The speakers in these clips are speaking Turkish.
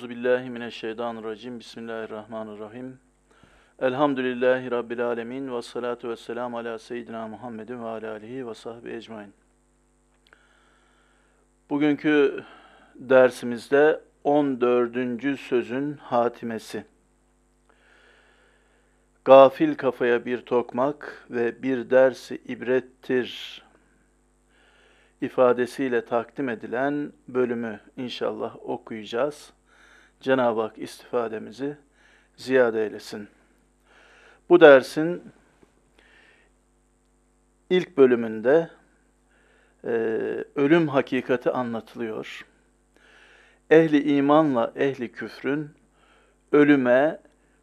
Euzu billahi mineşşeytanirracim. Bismillahirrahmanirrahim. Elhamdülillahi rabbil alamin ve salatu vesselam ala seyyidina Muhammedin ve ala alihi ve sahbi ecmaîn. Bugünkü dersimizde 14. sözün hatimesi. Gafil kafaya bir tokmak ve bir dersi ibrettir ifadesiyle takdim edilen bölümü inşallah okuyacağız. Cenab-ı Hak istifademizi ziyade eylesin. Bu dersin ilk bölümünde e, ölüm hakikati anlatılıyor. Ehli imanla ehli küfrün ölüme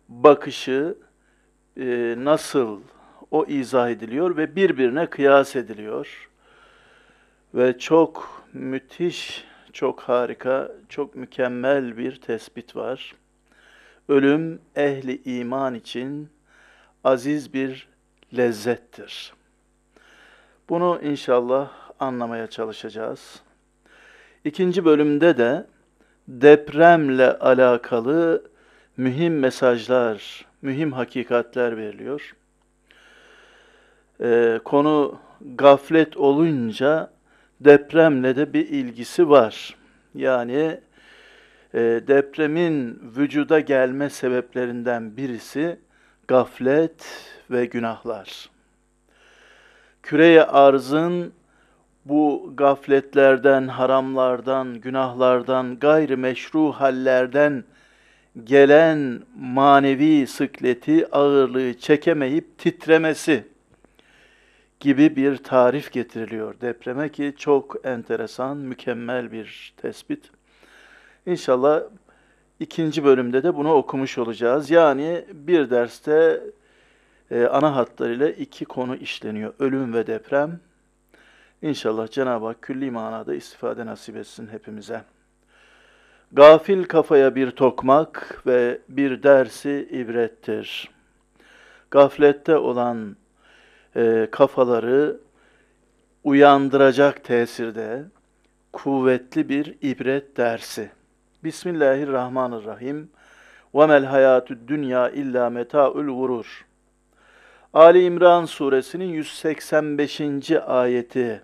bakışı e, nasıl o izah ediliyor ve birbirine kıyas ediliyor. Ve çok müthiş çok harika, çok mükemmel bir tespit var. Ölüm ehli iman için aziz bir lezzettir. Bunu inşallah anlamaya çalışacağız. İkinci bölümde de depremle alakalı mühim mesajlar, mühim hakikatler veriliyor. Ee, konu gaflet olunca depremle de bir ilgisi var. Yani e, depremin vücuda gelme sebeplerinden birisi gaflet ve günahlar. Küreye arzın bu gafletlerden, haramlardan, günahlardan, gayrimeşru hallerden gelen manevi sıkleti, ağırlığı çekemeyip titremesi gibi bir tarif getiriliyor depreme ki çok enteresan, mükemmel bir tespit. İnşallah ikinci bölümde de bunu okumuş olacağız. Yani bir derste e, ana hatlarıyla iki konu işleniyor. Ölüm ve deprem. İnşallah Cenab-ı Hak külli manada istifade nasip etsin hepimize. Gafil kafaya bir tokmak ve bir dersi ibrettir. Gaflette olan e, kafaları uyandıracak tesirde kuvvetli bir ibret dersi. Bismillahirrahmanirrahim. Ve mel hayatü dünya illa metaul vurur. Ali İmran suresinin 185. ayeti.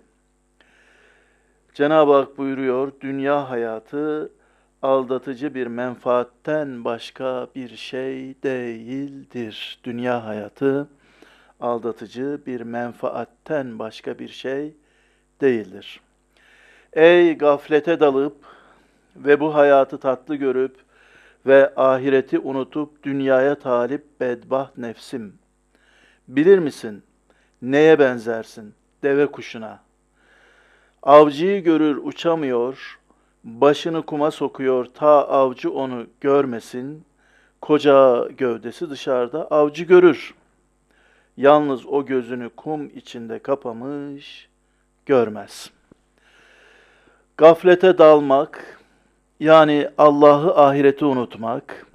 Cenab-ı Hak buyuruyor, dünya hayatı aldatıcı bir menfaatten başka bir şey değildir. Dünya hayatı aldatıcı bir menfaatten başka bir şey değildir. Ey gaflete dalıp ve bu hayatı tatlı görüp ve ahireti unutup dünyaya talip bedbaht nefsim. Bilir misin neye benzersin? Deve kuşuna. Avcıyı görür uçamıyor, başını kuma sokuyor ta avcı onu görmesin. Koca gövdesi dışarıda avcı görür.'' Yalnız o gözünü kum içinde kapamış görmez. Gaflete dalmak, yani Allah'ı ahireti unutmak,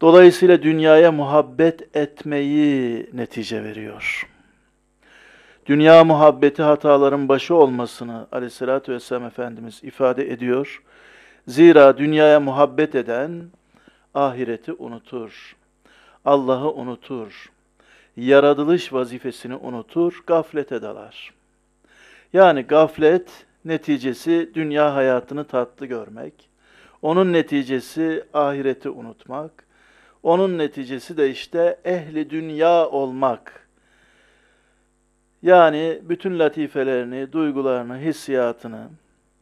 dolayısıyla dünyaya muhabbet etmeyi netice veriyor. Dünya muhabbeti hataların başı olmasını aleyhissalatü vesselam Efendimiz ifade ediyor. Zira dünyaya muhabbet eden ahireti unutur. Allah'ı unutur. Yaratılış vazifesini unutur, gaflete dalar. Yani gaflet neticesi dünya hayatını tatlı görmek. Onun neticesi ahireti unutmak. Onun neticesi de işte ehli dünya olmak. Yani bütün latifelerini, duygularını, hissiyatını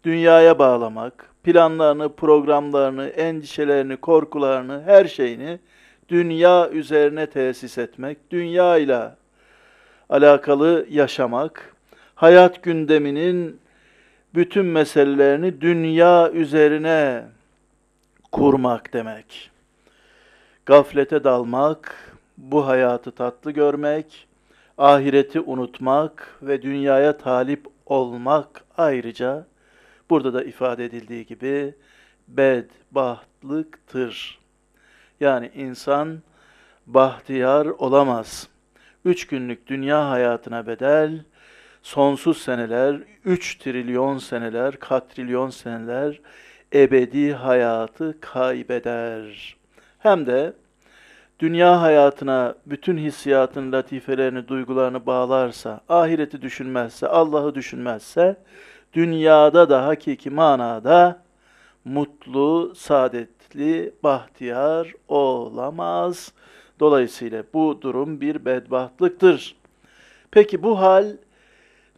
dünyaya bağlamak, planlarını, programlarını, endişelerini, korkularını, her şeyini dünya üzerine tesis etmek, dünya ile alakalı yaşamak, hayat gündeminin bütün meselelerini dünya üzerine kurmak demek. Gaflete dalmak, bu hayatı tatlı görmek, ahireti unutmak ve dünyaya talip olmak ayrıca burada da ifade edildiği gibi bedbahtlıktır. Yani insan bahtiyar olamaz. Üç günlük dünya hayatına bedel, sonsuz seneler, üç trilyon seneler, katrilyon seneler ebedi hayatı kaybeder. Hem de dünya hayatına bütün hissiyatını, latifelerini, duygularını bağlarsa, ahireti düşünmezse, Allah'ı düşünmezse, dünyada da hakiki manada mutlu, saadet, kudretli, bahtiyar olamaz. Dolayısıyla bu durum bir bedbahtlıktır. Peki bu hal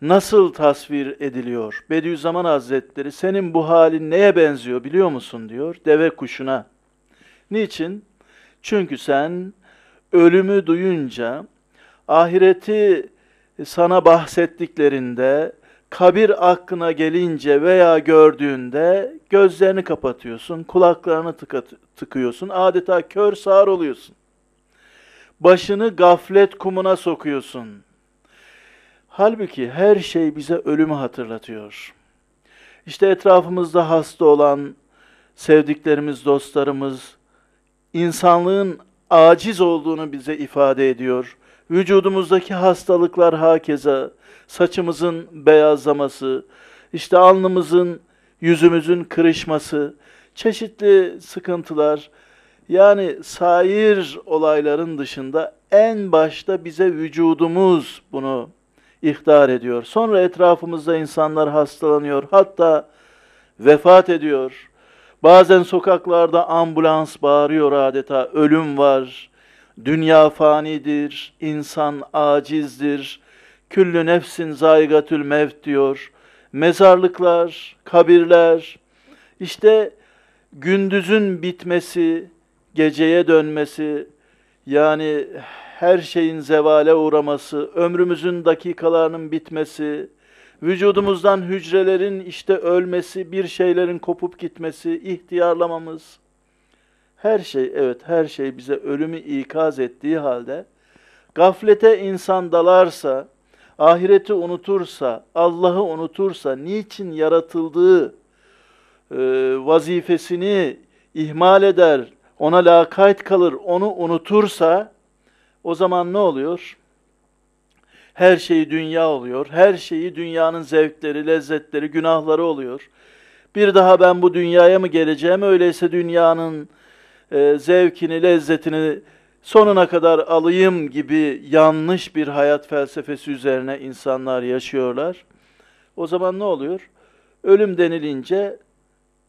nasıl tasvir ediliyor? Bediüzzaman Hazretleri senin bu halin neye benziyor biliyor musun diyor. Deve kuşuna. Niçin? Çünkü sen ölümü duyunca ahireti sana bahsettiklerinde kabir hakkına gelince veya gördüğünde gözlerini kapatıyorsun, kulaklarını tıka, tıkıyorsun, adeta kör sağır oluyorsun. Başını gaflet kumuna sokuyorsun. Halbuki her şey bize ölümü hatırlatıyor. İşte etrafımızda hasta olan sevdiklerimiz, dostlarımız, insanlığın aciz olduğunu bize ifade ediyor vücudumuzdaki hastalıklar hakeza, saçımızın beyazlaması, işte alnımızın, yüzümüzün kırışması, çeşitli sıkıntılar, yani sair olayların dışında en başta bize vücudumuz bunu ihtar ediyor. Sonra etrafımızda insanlar hastalanıyor, hatta vefat ediyor. Bazen sokaklarda ambulans bağırıyor adeta, ölüm var. Dünya fanidir, insan acizdir. Küllü nefsin zaygatül mevt diyor. Mezarlıklar, kabirler. işte gündüzün bitmesi, geceye dönmesi, yani her şeyin zevale uğraması, ömrümüzün dakikalarının bitmesi, vücudumuzdan hücrelerin işte ölmesi, bir şeylerin kopup gitmesi, ihtiyarlamamız, her şey evet her şey bize ölümü ikaz ettiği halde gaflete insan dalarsa, ahireti unutursa, Allah'ı unutursa, niçin yaratıldığı e, vazifesini ihmal eder, ona lakayt kalır, onu unutursa o zaman ne oluyor? Her şeyi dünya oluyor. Her şeyi dünyanın zevkleri, lezzetleri, günahları oluyor. Bir daha ben bu dünyaya mı geleceğim? Öyleyse dünyanın e, zevkini, lezzetini sonuna kadar alayım gibi yanlış bir hayat felsefesi üzerine insanlar yaşıyorlar. O zaman ne oluyor? Ölüm denilince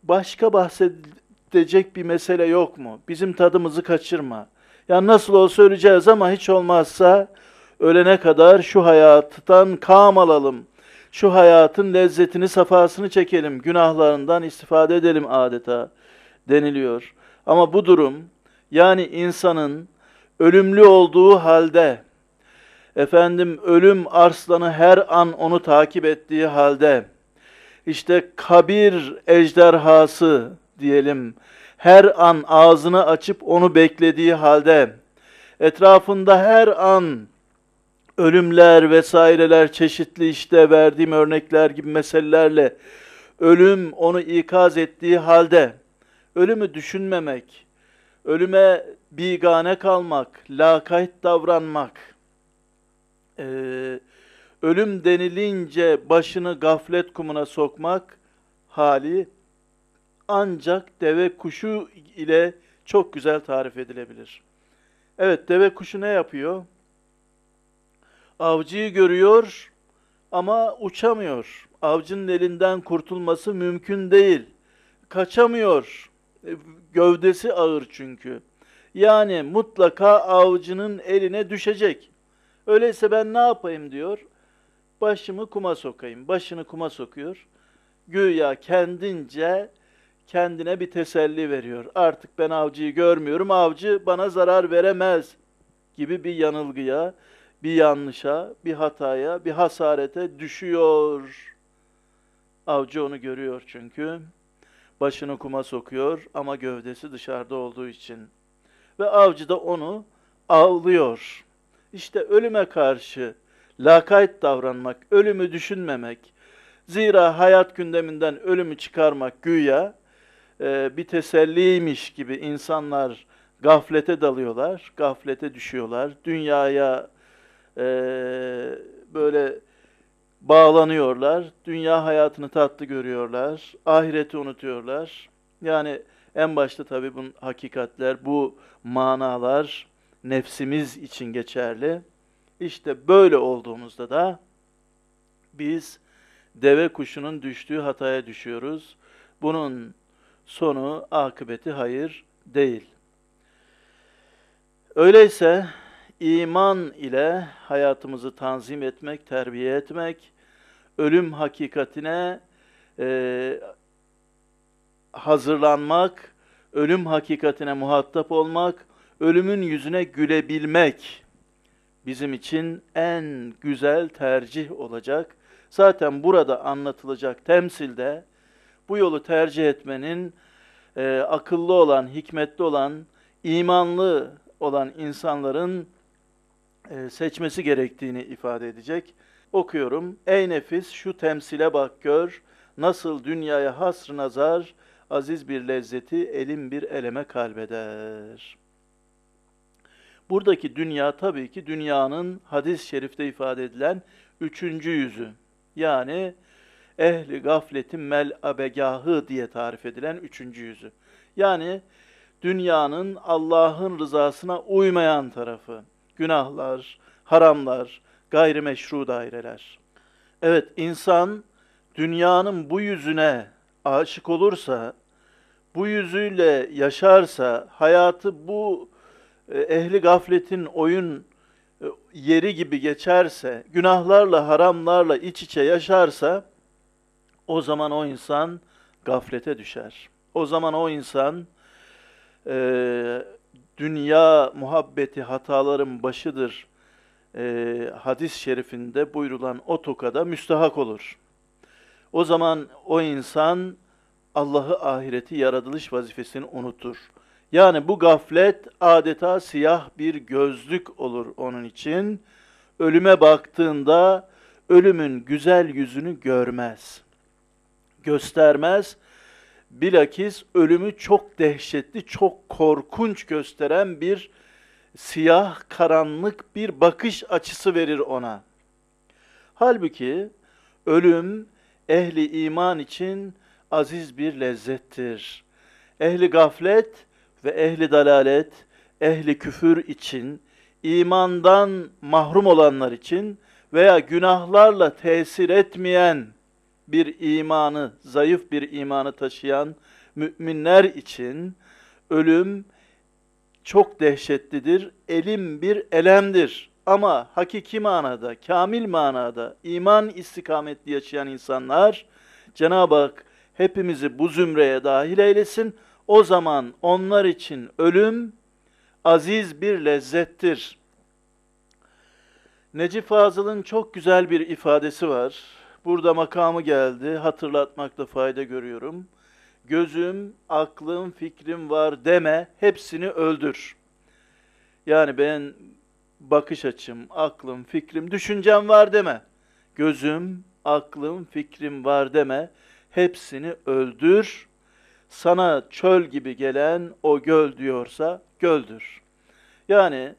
başka bahsedecek bir mesele yok mu? Bizim tadımızı kaçırma. Ya nasıl olsa öleceğiz ama hiç olmazsa ölene kadar şu hayattan kam alalım. Şu hayatın lezzetini, safasını çekelim. Günahlarından istifade edelim adeta deniliyor. Ama bu durum yani insanın ölümlü olduğu halde efendim ölüm arslanı her an onu takip ettiği halde işte kabir ejderhası diyelim her an ağzını açıp onu beklediği halde etrafında her an ölümler vesaireler çeşitli işte verdiğim örnekler gibi meselelerle ölüm onu ikaz ettiği halde ölümü düşünmemek, ölüme bigane kalmak, lakayt davranmak, e, ölüm denilince başını gaflet kumuna sokmak hali ancak deve kuşu ile çok güzel tarif edilebilir. Evet deve kuşu ne yapıyor? Avcıyı görüyor ama uçamıyor. Avcının elinden kurtulması mümkün değil. Kaçamıyor. E, gövdesi ağır çünkü. Yani mutlaka avcının eline düşecek. Öyleyse ben ne yapayım diyor. Başımı kuma sokayım. Başını kuma sokuyor. Güya kendince kendine bir teselli veriyor. Artık ben avcıyı görmüyorum. Avcı bana zarar veremez gibi bir yanılgıya, bir yanlışa, bir hataya, bir hasarete düşüyor. Avcı onu görüyor çünkü. Başını kuma sokuyor ama gövdesi dışarıda olduğu için. Ve avcı da onu avlıyor. İşte ölüme karşı lakayt davranmak, ölümü düşünmemek, zira hayat gündeminden ölümü çıkarmak güya e, bir teselliymiş gibi insanlar gaflete dalıyorlar, gaflete düşüyorlar, dünyaya e, böyle bağlanıyorlar. Dünya hayatını tatlı görüyorlar. Ahireti unutuyorlar. Yani en başta tabii bu hakikatler, bu manalar nefsimiz için geçerli. İşte böyle olduğumuzda da biz deve kuşunun düştüğü hataya düşüyoruz. Bunun sonu, akıbeti hayır değil. Öyleyse iman ile hayatımızı tanzim etmek, terbiye etmek, ölüm hakikatine e, hazırlanmak, ölüm hakikatine muhatap olmak, ölümün yüzüne gülebilmek bizim için en güzel tercih olacak. Zaten burada anlatılacak temsilde bu yolu tercih etmenin e, akıllı olan, hikmetli olan, imanlı olan insanların e, seçmesi gerektiğini ifade edecek. Okuyorum. Ey nefis şu temsile bak gör, nasıl dünyaya hasr nazar, aziz bir lezzeti elin bir eleme kalbeder. Buradaki dünya tabii ki dünyanın hadis-i şerifte ifade edilen üçüncü yüzü. Yani ehli gafletin mel abegahı diye tarif edilen üçüncü yüzü. Yani dünyanın Allah'ın rızasına uymayan tarafı günahlar, haramlar, gayrimeşru daireler. Evet insan dünyanın bu yüzüne aşık olursa, bu yüzüyle yaşarsa, hayatı bu e, ehli gafletin oyun e, yeri gibi geçerse, günahlarla, haramlarla iç içe yaşarsa, o zaman o insan gaflete düşer. O zaman o insan e, dünya muhabbeti hataların başıdır e, hadis şerifinde buyrulan o tokada müstahak olur. O zaman o insan Allah'ı ahireti yaratılış vazifesini unutur. Yani bu gaflet adeta siyah bir gözlük olur onun için. Ölüme baktığında ölümün güzel yüzünü görmez. Göstermez bilakis ölümü çok dehşetli, çok korkunç gösteren bir siyah, karanlık bir bakış açısı verir ona. Halbuki ölüm ehli iman için aziz bir lezzettir. Ehli gaflet ve ehli dalalet, ehli küfür için, imandan mahrum olanlar için veya günahlarla tesir etmeyen bir imanı, zayıf bir imanı taşıyan müminler için ölüm çok dehşetlidir, elim bir elemdir. Ama hakiki manada, kamil manada iman istikametli yaşayan insanlar Cenab-ı Hak hepimizi bu zümreye dahil eylesin. O zaman onlar için ölüm aziz bir lezzettir. Necip Fazıl'ın çok güzel bir ifadesi var burada makamı geldi. Hatırlatmakta fayda görüyorum. Gözüm, aklım, fikrim var deme, hepsini öldür. Yani ben bakış açım, aklım, fikrim, düşüncem var deme. Gözüm, aklım, fikrim var deme. Hepsini öldür. Sana çöl gibi gelen o göl diyorsa göldür. Yani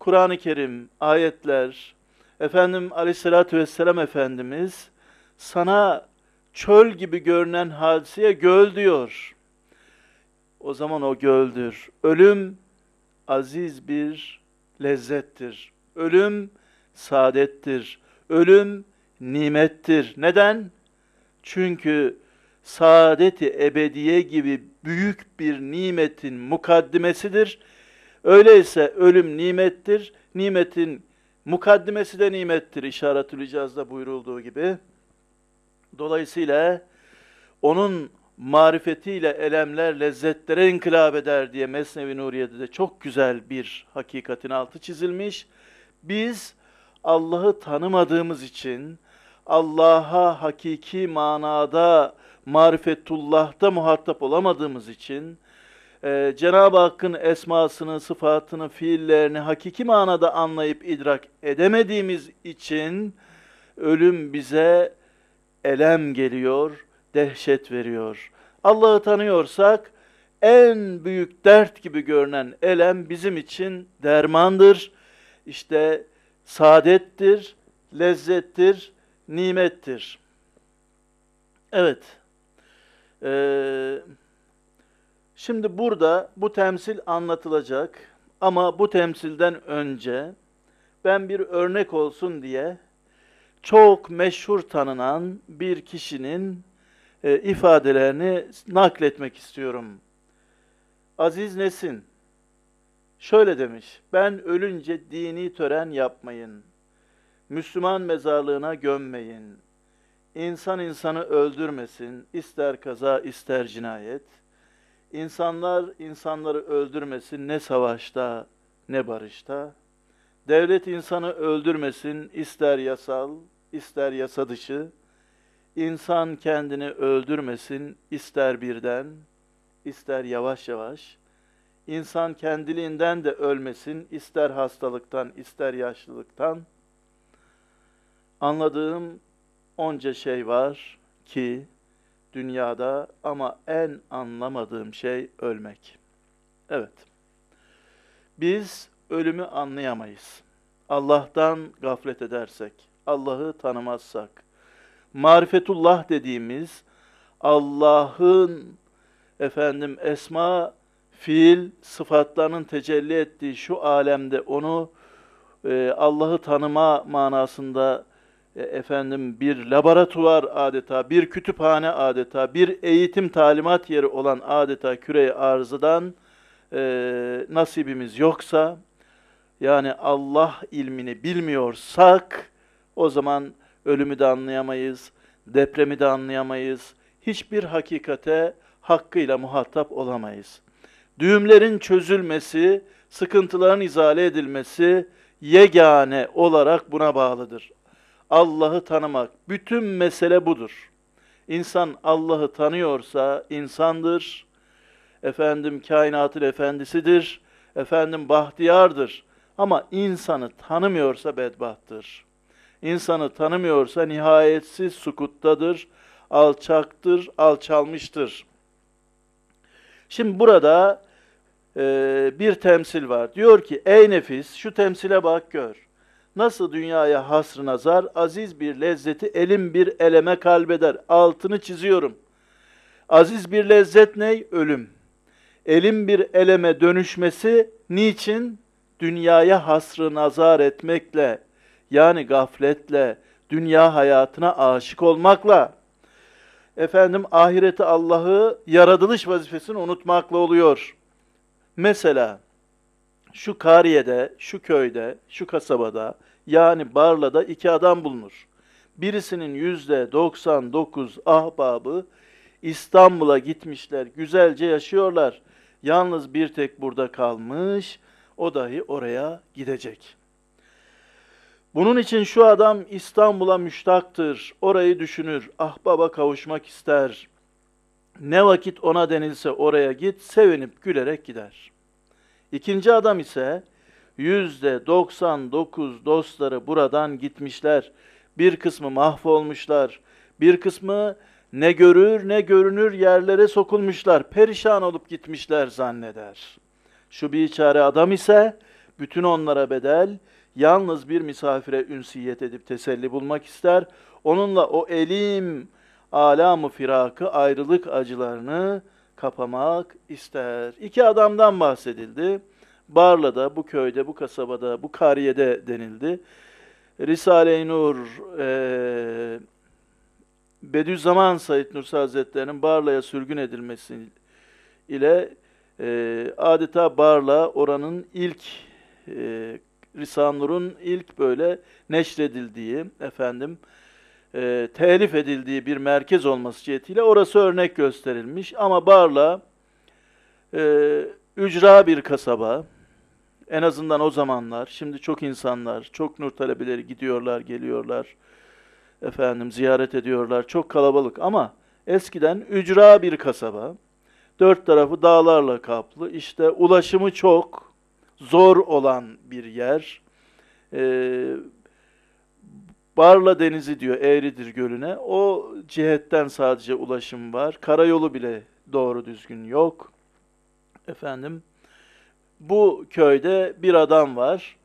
Kur'an-ı Kerim, ayetler, Efendim Aleyhisselatü Vesselam Efendimiz sana çöl gibi görünen hadiseye göl diyor. O zaman o göldür. Ölüm aziz bir lezzettir. Ölüm saadettir. Ölüm nimettir. Neden? Çünkü saadeti ebediye gibi büyük bir nimetin mukaddimesidir. Öyleyse ölüm nimettir. Nimetin mukaddimesi de nimettir. İşaretül icazda buyurulduğu gibi. Dolayısıyla onun marifetiyle elemler, lezzetlere inkılap eder diye Mesnevi Nuriye'de de çok güzel bir hakikatin altı çizilmiş. Biz Allah'ı tanımadığımız için Allah'a hakiki manada marifetullah'ta muhatap olamadığımız için e, Cenab-ı Hakk'ın esmasını, sıfatını, fiillerini hakiki manada anlayıp idrak edemediğimiz için ölüm bize elem geliyor, dehşet veriyor. Allah'ı tanıyorsak en büyük dert gibi görünen elem bizim için dermandır. İşte saadettir, lezzettir, nimettir. Evet. Ee, şimdi burada bu temsil anlatılacak ama bu temsilden önce ben bir örnek olsun diye çok meşhur tanınan bir kişinin e, ifadelerini nakletmek istiyorum. Aziz Nesin şöyle demiş, ben ölünce dini tören yapmayın, Müslüman mezarlığına gömmeyin, insan insanı öldürmesin, ister kaza ister cinayet. insanlar insanları öldürmesin ne savaşta ne barışta. Devlet insanı öldürmesin ister yasal, ister yasa dışı, insan kendini öldürmesin, ister birden, ister yavaş yavaş, insan kendiliğinden de ölmesin, ister hastalıktan, ister yaşlılıktan. Anladığım onca şey var ki dünyada ama en anlamadığım şey ölmek. Evet. Biz ölümü anlayamayız. Allah'tan gaflet edersek Allah'ı tanımazsak. Marifetullah dediğimiz Allah'ın efendim esma, fiil, sıfatlarının tecelli ettiği şu alemde onu e, Allah'ı tanıma manasında e, efendim bir laboratuvar adeta, bir kütüphane adeta, bir eğitim talimat yeri olan adeta küre arzudan e, nasibimiz yoksa, yani Allah ilmini bilmiyorsak, o zaman ölümü de anlayamayız, depremi de anlayamayız. Hiçbir hakikate hakkıyla muhatap olamayız. Düğümlerin çözülmesi, sıkıntıların izale edilmesi yegane olarak buna bağlıdır. Allah'ı tanımak, bütün mesele budur. İnsan Allah'ı tanıyorsa insandır, efendim kainatın efendisidir, efendim bahtiyardır. Ama insanı tanımıyorsa bedbahtır insanı tanımıyorsa nihayetsiz sukuttadır, alçaktır, alçalmıştır. Şimdi burada e, bir temsil var. Diyor ki ey nefis şu temsile bak gör. Nasıl dünyaya hasrı nazar, aziz bir lezzeti elim bir eleme kalbeder. Altını çiziyorum. Aziz bir lezzet ney? Ölüm. Elim bir eleme dönüşmesi niçin? Dünyaya hasrı nazar etmekle yani gafletle, dünya hayatına aşık olmakla, efendim ahireti Allah'ı yaratılış vazifesini unutmakla oluyor. Mesela şu kariyede, şu köyde, şu kasabada yani Barla'da iki adam bulunur. Birisinin yüzde 99 ahbabı İstanbul'a gitmişler, güzelce yaşıyorlar. Yalnız bir tek burada kalmış, o dahi oraya gidecek.'' Bunun için şu adam İstanbul'a müştaktır, orayı düşünür, ahbaba kavuşmak ister. Ne vakit ona denilse oraya git, sevinip gülerek gider. İkinci adam ise yüzde 99 dostları buradan gitmişler. Bir kısmı mahvolmuşlar, bir kısmı ne görür ne görünür yerlere sokulmuşlar, perişan olup gitmişler zanneder. Şu bir çare adam ise bütün onlara bedel, Yalnız bir misafire ünsiyet edip teselli bulmak ister. Onunla o elim alamı firakı, ayrılık acılarını kapamak ister. İki adamdan bahsedildi. Barla'da, bu köyde, bu kasabada, bu kariyede denildi. Risale-i Nur, e, Bediüzzaman Said Nursi Hazretleri'nin Barla'ya sürgün edilmesi ile e, adeta Barla oranın ilk e, Risanur'un ilk böyle neşredildiği, efendim, e, telif edildiği bir merkez olması cihetiyle orası örnek gösterilmiş. Ama Barla e, ücra bir kasaba. En azından o zamanlar. Şimdi çok insanlar, çok nur talebeleri gidiyorlar, geliyorlar. Efendim ziyaret ediyorlar. Çok kalabalık ama eskiden ücra bir kasaba. Dört tarafı dağlarla kaplı. işte ulaşımı çok zor olan bir yer. Ee, Barla Denizi diyor Eğridir Gölü'ne. O cihetten sadece ulaşım var. Karayolu bile doğru düzgün yok. Efendim bu köyde bir adam var.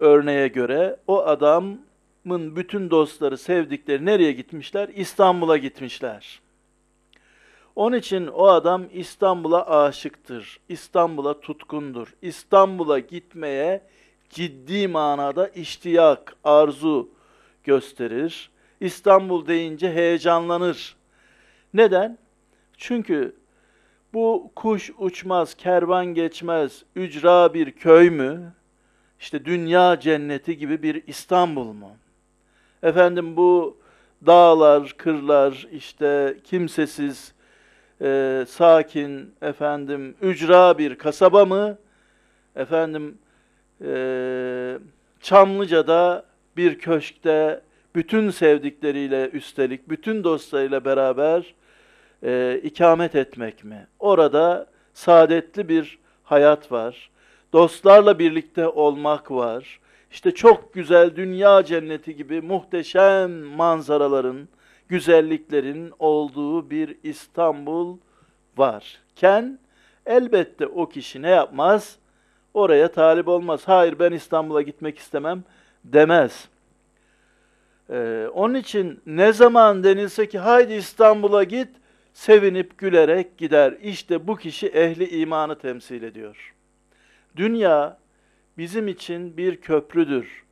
Örneğe göre o adamın bütün dostları, sevdikleri nereye gitmişler? İstanbul'a gitmişler. Onun için o adam İstanbul'a aşıktır, İstanbul'a tutkundur. İstanbul'a gitmeye ciddi manada iştiyak, arzu gösterir. İstanbul deyince heyecanlanır. Neden? Çünkü bu kuş uçmaz, kervan geçmez, ücra bir köy mü? İşte dünya cenneti gibi bir İstanbul mu? Efendim bu dağlar, kırlar, işte kimsesiz, e, sakin, efendim ücra bir kasaba mı, efendim e, Çamlıca'da bir köşkte bütün sevdikleriyle üstelik, bütün dostlarıyla beraber e, ikamet etmek mi? Orada saadetli bir hayat var. Dostlarla birlikte olmak var. işte çok güzel dünya cenneti gibi muhteşem manzaraların, Güzelliklerinin olduğu bir İstanbul varken elbette o kişi ne yapmaz? Oraya talip olmaz. Hayır ben İstanbul'a gitmek istemem demez. Ee, onun için ne zaman denilse ki haydi İstanbul'a git, sevinip gülerek gider. İşte bu kişi ehli imanı temsil ediyor. Dünya bizim için bir köprüdür.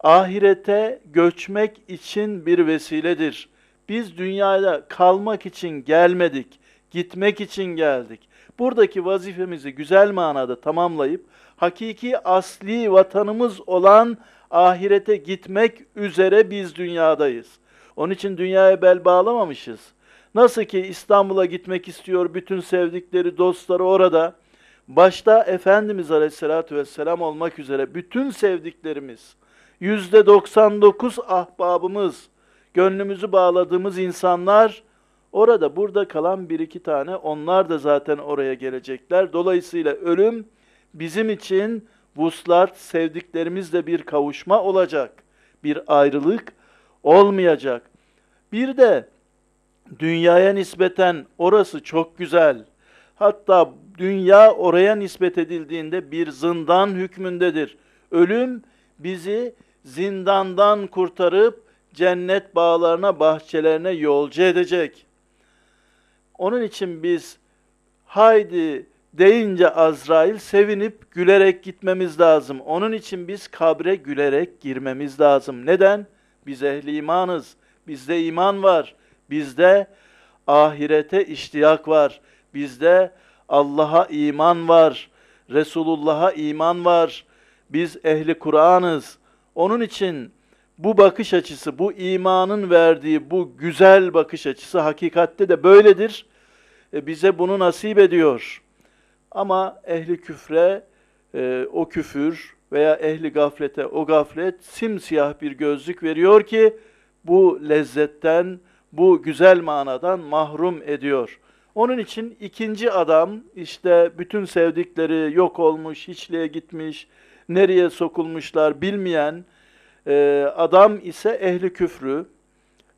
Ahirete göçmek için bir vesiledir. Biz dünyaya kalmak için gelmedik, gitmek için geldik. Buradaki vazifemizi güzel manada tamamlayıp hakiki asli vatanımız olan ahirete gitmek üzere biz dünyadayız. Onun için dünyaya bel bağlamamışız. Nasıl ki İstanbul'a gitmek istiyor, bütün sevdikleri, dostları orada. Başta Efendimiz Aleyhisselatü Vesselam olmak üzere bütün sevdiklerimiz, yüzde %99 ahbabımız, gönlümüzü bağladığımız insanlar orada burada kalan bir iki tane onlar da zaten oraya gelecekler. Dolayısıyla ölüm bizim için vuslat, sevdiklerimizle bir kavuşma olacak. Bir ayrılık olmayacak. Bir de dünyaya nispeten orası çok güzel. Hatta dünya oraya nispet edildiğinde bir zindan hükmündedir. Ölüm bizi zindandan kurtarıp cennet bağlarına, bahçelerine yolcu edecek. Onun için biz haydi deyince Azrail sevinip gülerek gitmemiz lazım. Onun için biz kabre gülerek girmemiz lazım. Neden? Biz ehli imanız. Bizde iman var. Bizde ahirete iştiyak var. Bizde Allah'a iman var. Resulullah'a iman var. Biz ehli Kur'an'ız. Onun için bu bakış açısı, bu imanın verdiği bu güzel bakış açısı hakikatte de böyledir. E, bize bunu nasip ediyor. Ama ehli küfre e, o küfür veya ehli gaflete o gaflet simsiyah bir gözlük veriyor ki bu lezzetten, bu güzel manadan mahrum ediyor. Onun için ikinci adam işte bütün sevdikleri yok olmuş, hiçliğe gitmiş, nereye sokulmuşlar bilmeyen, ee, adam ise ehli küfrü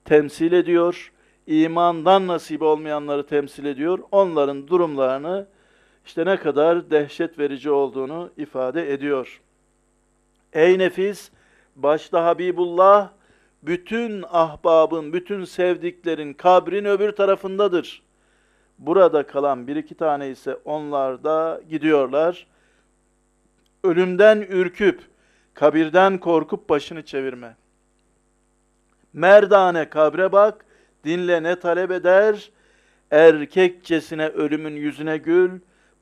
temsil ediyor. İmandan nasip olmayanları temsil ediyor. Onların durumlarını işte ne kadar dehşet verici olduğunu ifade ediyor. Ey nefis, başta Habibullah, bütün ahbabın, bütün sevdiklerin kabrin öbür tarafındadır. Burada kalan bir iki tane ise onlar da gidiyorlar. Ölümden ürküp kabirden korkup başını çevirme. Merdane kabre bak, dinle ne talep eder, erkekçesine ölümün yüzüne gül,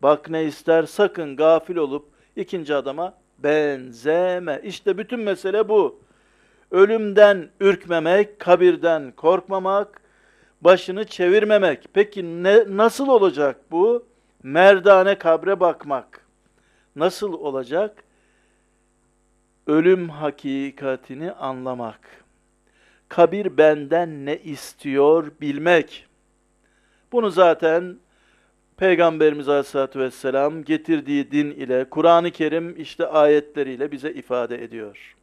bak ne ister sakın gafil olup ikinci adama benzeme. İşte bütün mesele bu. Ölümden ürkmemek, kabirden korkmamak, başını çevirmemek. Peki ne, nasıl olacak bu? Merdane kabre bakmak. Nasıl olacak? ölüm hakikatini anlamak, kabir benden ne istiyor bilmek. Bunu zaten Peygamberimiz Aleyhisselatü Vesselam getirdiği din ile, Kur'an-ı Kerim işte ayetleriyle bize ifade ediyor.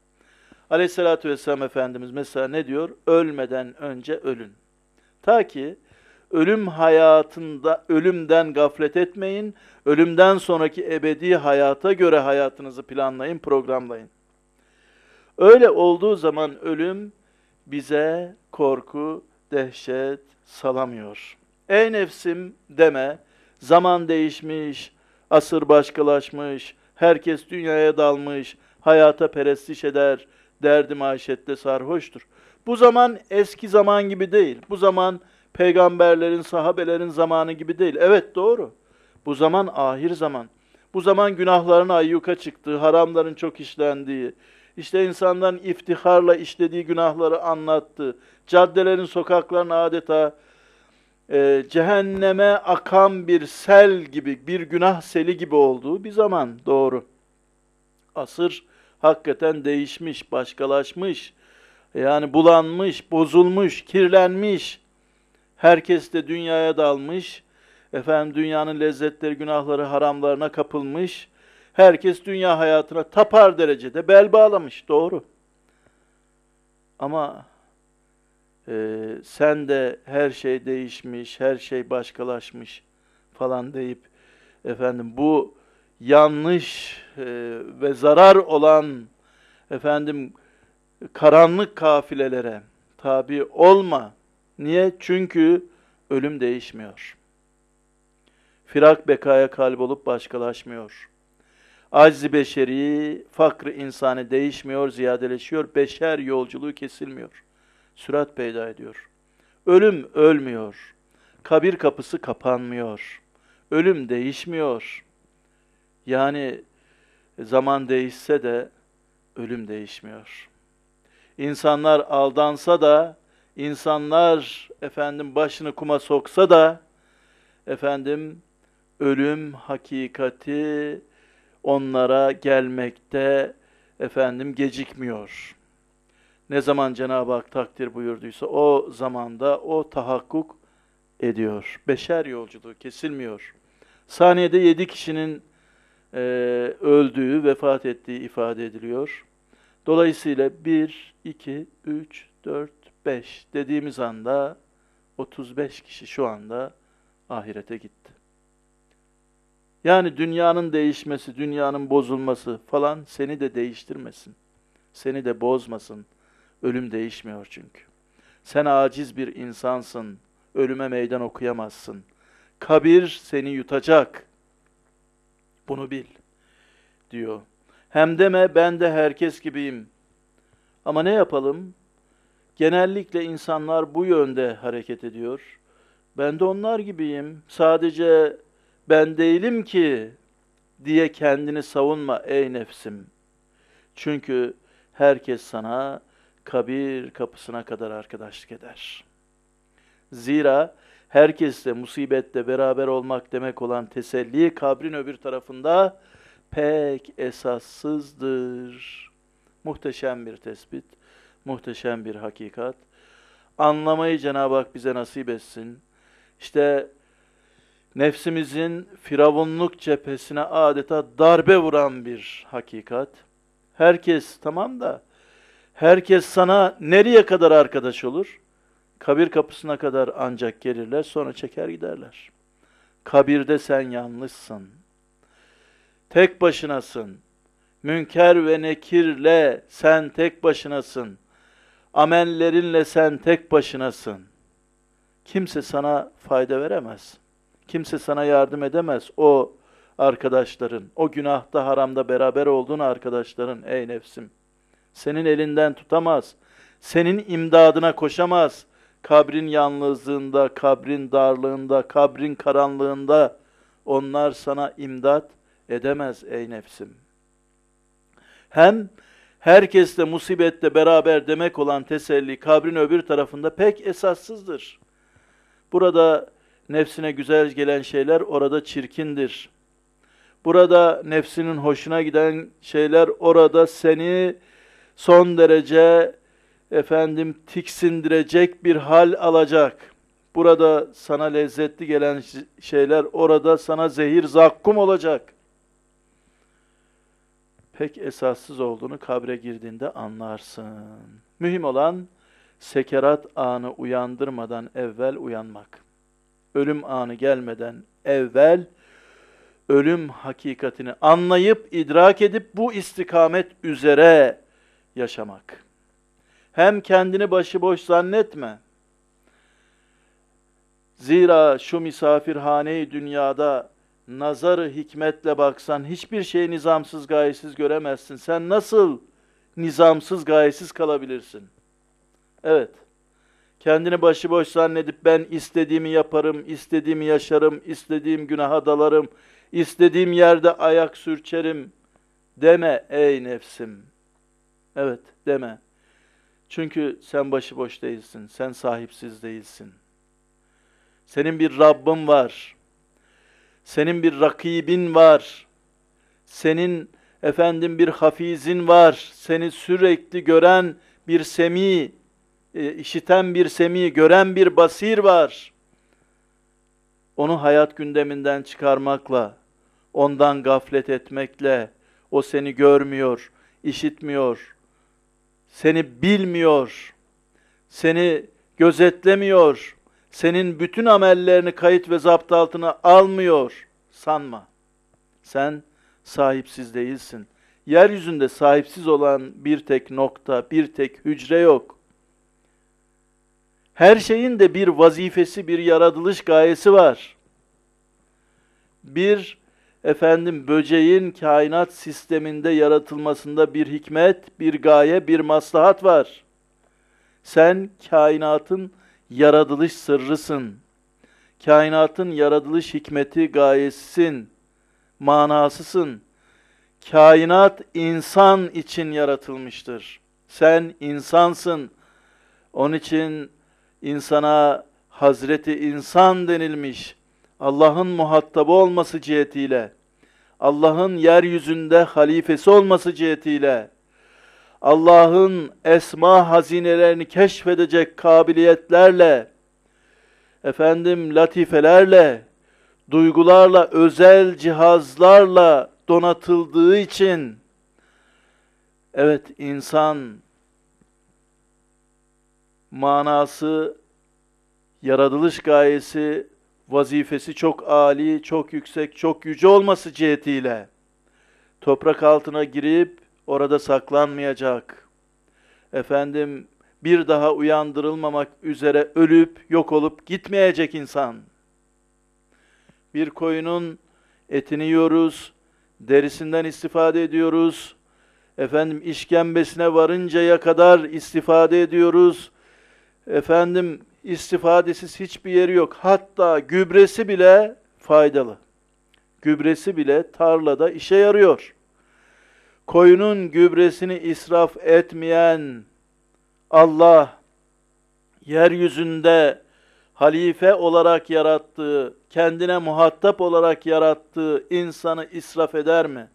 Aleyhisselatü Vesselam Efendimiz mesela ne diyor? Ölmeden önce ölün. Ta ki ölüm hayatında ölümden gaflet etmeyin, ölümden sonraki ebedi hayata göre hayatınızı planlayın, programlayın. Öyle olduğu zaman ölüm bize korku, dehşet salamıyor. Ey nefsim deme, zaman değişmiş, asır başkalaşmış, herkes dünyaya dalmış, hayata perestiş eder, derdi maişette sarhoştur. Bu zaman eski zaman gibi değil, bu zaman peygamberlerin, sahabelerin zamanı gibi değil. Evet doğru, bu zaman ahir zaman. Bu zaman günahların ayyuka çıktığı, haramların çok işlendiği, işte insanların iftiharla işlediği günahları anlattı. Caddelerin, sokakların adeta e, cehenneme akan bir sel gibi, bir günah seli gibi olduğu bir zaman doğru. Asır hakikaten değişmiş, başkalaşmış, yani bulanmış, bozulmuş, kirlenmiş. Herkes de dünyaya dalmış, efendim dünyanın lezzetleri, günahları, haramlarına kapılmış Herkes dünya hayatına tapar derecede bel bağlamış. Doğru. Ama e, sen de her şey değişmiş, her şey başkalaşmış falan deyip efendim bu yanlış e, ve zarar olan efendim karanlık kafilelere tabi olma. Niye? Çünkü ölüm değişmiyor. Firak bekaya kalbolup başkalaşmıyor.'' Aczi beşeri, fakr insani değişmiyor, ziyadeleşiyor. Beşer yolculuğu kesilmiyor. Sürat peyda ediyor. Ölüm ölmüyor. Kabir kapısı kapanmıyor. Ölüm değişmiyor. Yani zaman değişse de ölüm değişmiyor. İnsanlar aldansa da, insanlar efendim başını kuma soksa da efendim ölüm hakikati onlara gelmekte efendim gecikmiyor. Ne zaman Cenab-ı Hak takdir buyurduysa o zamanda o tahakkuk ediyor. Beşer yolculuğu kesilmiyor. Saniyede yedi kişinin e, öldüğü, vefat ettiği ifade ediliyor. Dolayısıyla bir, iki, üç, dört, beş dediğimiz anda 35 kişi şu anda ahirete gitti. Yani dünyanın değişmesi, dünyanın bozulması falan seni de değiştirmesin. Seni de bozmasın. Ölüm değişmiyor çünkü. Sen aciz bir insansın. Ölüme meydan okuyamazsın. Kabir seni yutacak. Bunu bil diyor. Hem deme ben de herkes gibiyim. Ama ne yapalım? Genellikle insanlar bu yönde hareket ediyor. Ben de onlar gibiyim. Sadece ben değilim ki diye kendini savunma ey nefsim. Çünkü herkes sana kabir kapısına kadar arkadaşlık eder. Zira herkesle musibette beraber olmak demek olan teselli kabrin öbür tarafında pek esassızdır. Muhteşem bir tespit, muhteşem bir hakikat. Anlamayı Cenab-ı Hak bize nasip etsin. İşte nefsimizin firavunluk cephesine adeta darbe vuran bir hakikat. Herkes tamam da herkes sana nereye kadar arkadaş olur? Kabir kapısına kadar ancak gelirler sonra çeker giderler. Kabirde sen yanlışsın. Tek başınasın. Münker ve nekirle sen tek başınasın. Amellerinle sen tek başınasın. Kimse sana fayda veremez.'' Kimse sana yardım edemez. O arkadaşların, o günahta haramda beraber olduğun arkadaşların ey nefsim. Senin elinden tutamaz. Senin imdadına koşamaz. Kabrin yalnızlığında, kabrin darlığında, kabrin karanlığında onlar sana imdat edemez ey nefsim. Hem herkesle musibette beraber demek olan teselli kabrin öbür tarafında pek esassızdır. Burada nefsine güzel gelen şeyler orada çirkindir. Burada nefsinin hoşuna giden şeyler orada seni son derece efendim tiksindirecek bir hal alacak. Burada sana lezzetli gelen şeyler orada sana zehir zakkum olacak. Pek esassız olduğunu kabre girdiğinde anlarsın. Mühim olan sekerat anı uyandırmadan evvel uyanmak ölüm anı gelmeden evvel ölüm hakikatini anlayıp idrak edip bu istikamet üzere yaşamak. Hem kendini başıboş zannetme. Zira şu misafirhaneyi dünyada nazarı hikmetle baksan hiçbir şeyi nizamsız gayesiz göremezsin. Sen nasıl nizamsız gayesiz kalabilirsin? Evet kendini başıboş zannedip ben istediğimi yaparım, istediğimi yaşarım, istediğim günaha dalarım, istediğim yerde ayak sürçerim deme ey nefsim. Evet deme. Çünkü sen başıboş değilsin, sen sahipsiz değilsin. Senin bir Rabbin var. Senin bir rakibin var. Senin efendim bir hafizin var. Seni sürekli gören bir semi, e, işiten bir semi, gören bir basir var. Onu hayat gündeminden çıkarmakla, ondan gaflet etmekle, o seni görmüyor, işitmiyor, seni bilmiyor, seni gözetlemiyor, senin bütün amellerini kayıt ve zapt altına almıyor sanma. Sen sahipsiz değilsin. Yeryüzünde sahipsiz olan bir tek nokta, bir tek hücre yok. Her şeyin de bir vazifesi, bir yaratılış gayesi var. Bir efendim böceğin kainat sisteminde yaratılmasında bir hikmet, bir gaye, bir maslahat var. Sen kainatın yaratılış sırrısın. Kainatın yaratılış hikmeti gayesisin, manasısın. Kainat insan için yaratılmıştır. Sen insansın. Onun için insana Hazreti İnsan denilmiş. Allah'ın muhatabı olması cihetiyle, Allah'ın yeryüzünde halifesi olması cihetiyle, Allah'ın esma hazinelerini keşfedecek kabiliyetlerle, efendim latifelerle, duygularla, özel cihazlarla donatıldığı için, evet insan manası, yaratılış gayesi, vazifesi çok âli, çok yüksek, çok yüce olması cihetiyle toprak altına girip orada saklanmayacak. Efendim bir daha uyandırılmamak üzere ölüp yok olup gitmeyecek insan. Bir koyunun etini yiyoruz, derisinden istifade ediyoruz. Efendim işkembesine varıncaya kadar istifade ediyoruz efendim istifadesiz hiçbir yeri yok. Hatta gübresi bile faydalı. Gübresi bile tarlada işe yarıyor. Koyunun gübresini israf etmeyen Allah yeryüzünde halife olarak yarattığı, kendine muhatap olarak yarattığı insanı israf eder mi?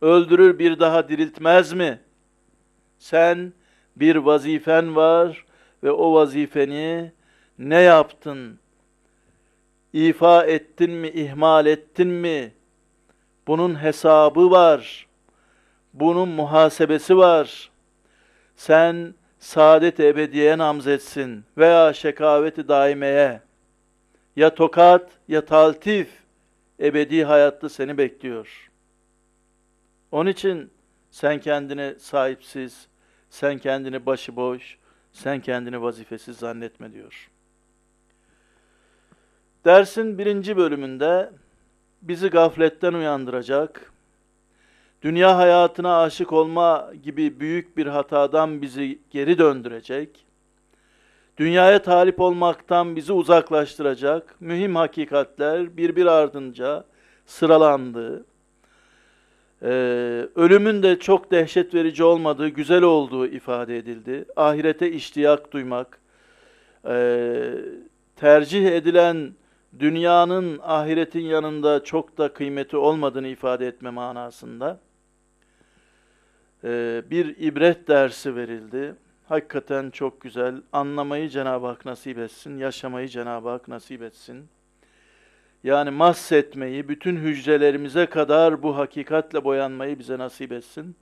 Öldürür bir daha diriltmez mi? Sen bir vazifen var, ve o vazifeni ne yaptın? İfa ettin mi, ihmal ettin mi? Bunun hesabı var. Bunun muhasebesi var. Sen saadet ebediye namzetsin veya şekaveti daimeye. Ya tokat ya taltif ebedi hayatta seni bekliyor. Onun için sen kendini sahipsiz, sen kendini başıboş, sen kendini vazifesiz zannetme diyor. Dersin birinci bölümünde bizi gafletten uyandıracak, dünya hayatına aşık olma gibi büyük bir hatadan bizi geri döndürecek, dünyaya talip olmaktan bizi uzaklaştıracak mühim hakikatler birbir ardınca sıralandı. Ee, ölümün de çok dehşet verici olmadığı, güzel olduğu ifade edildi. Ahirete iştiyak duymak, e, tercih edilen dünyanın ahiretin yanında çok da kıymeti olmadığını ifade etme manasında e, bir ibret dersi verildi. Hakikaten çok güzel. Anlamayı Cenab-ı Hak nasip etsin, yaşamayı Cenab-ı Hak nasip etsin yani mahsetmeyi, bütün hücrelerimize kadar bu hakikatle boyanmayı bize nasip etsin.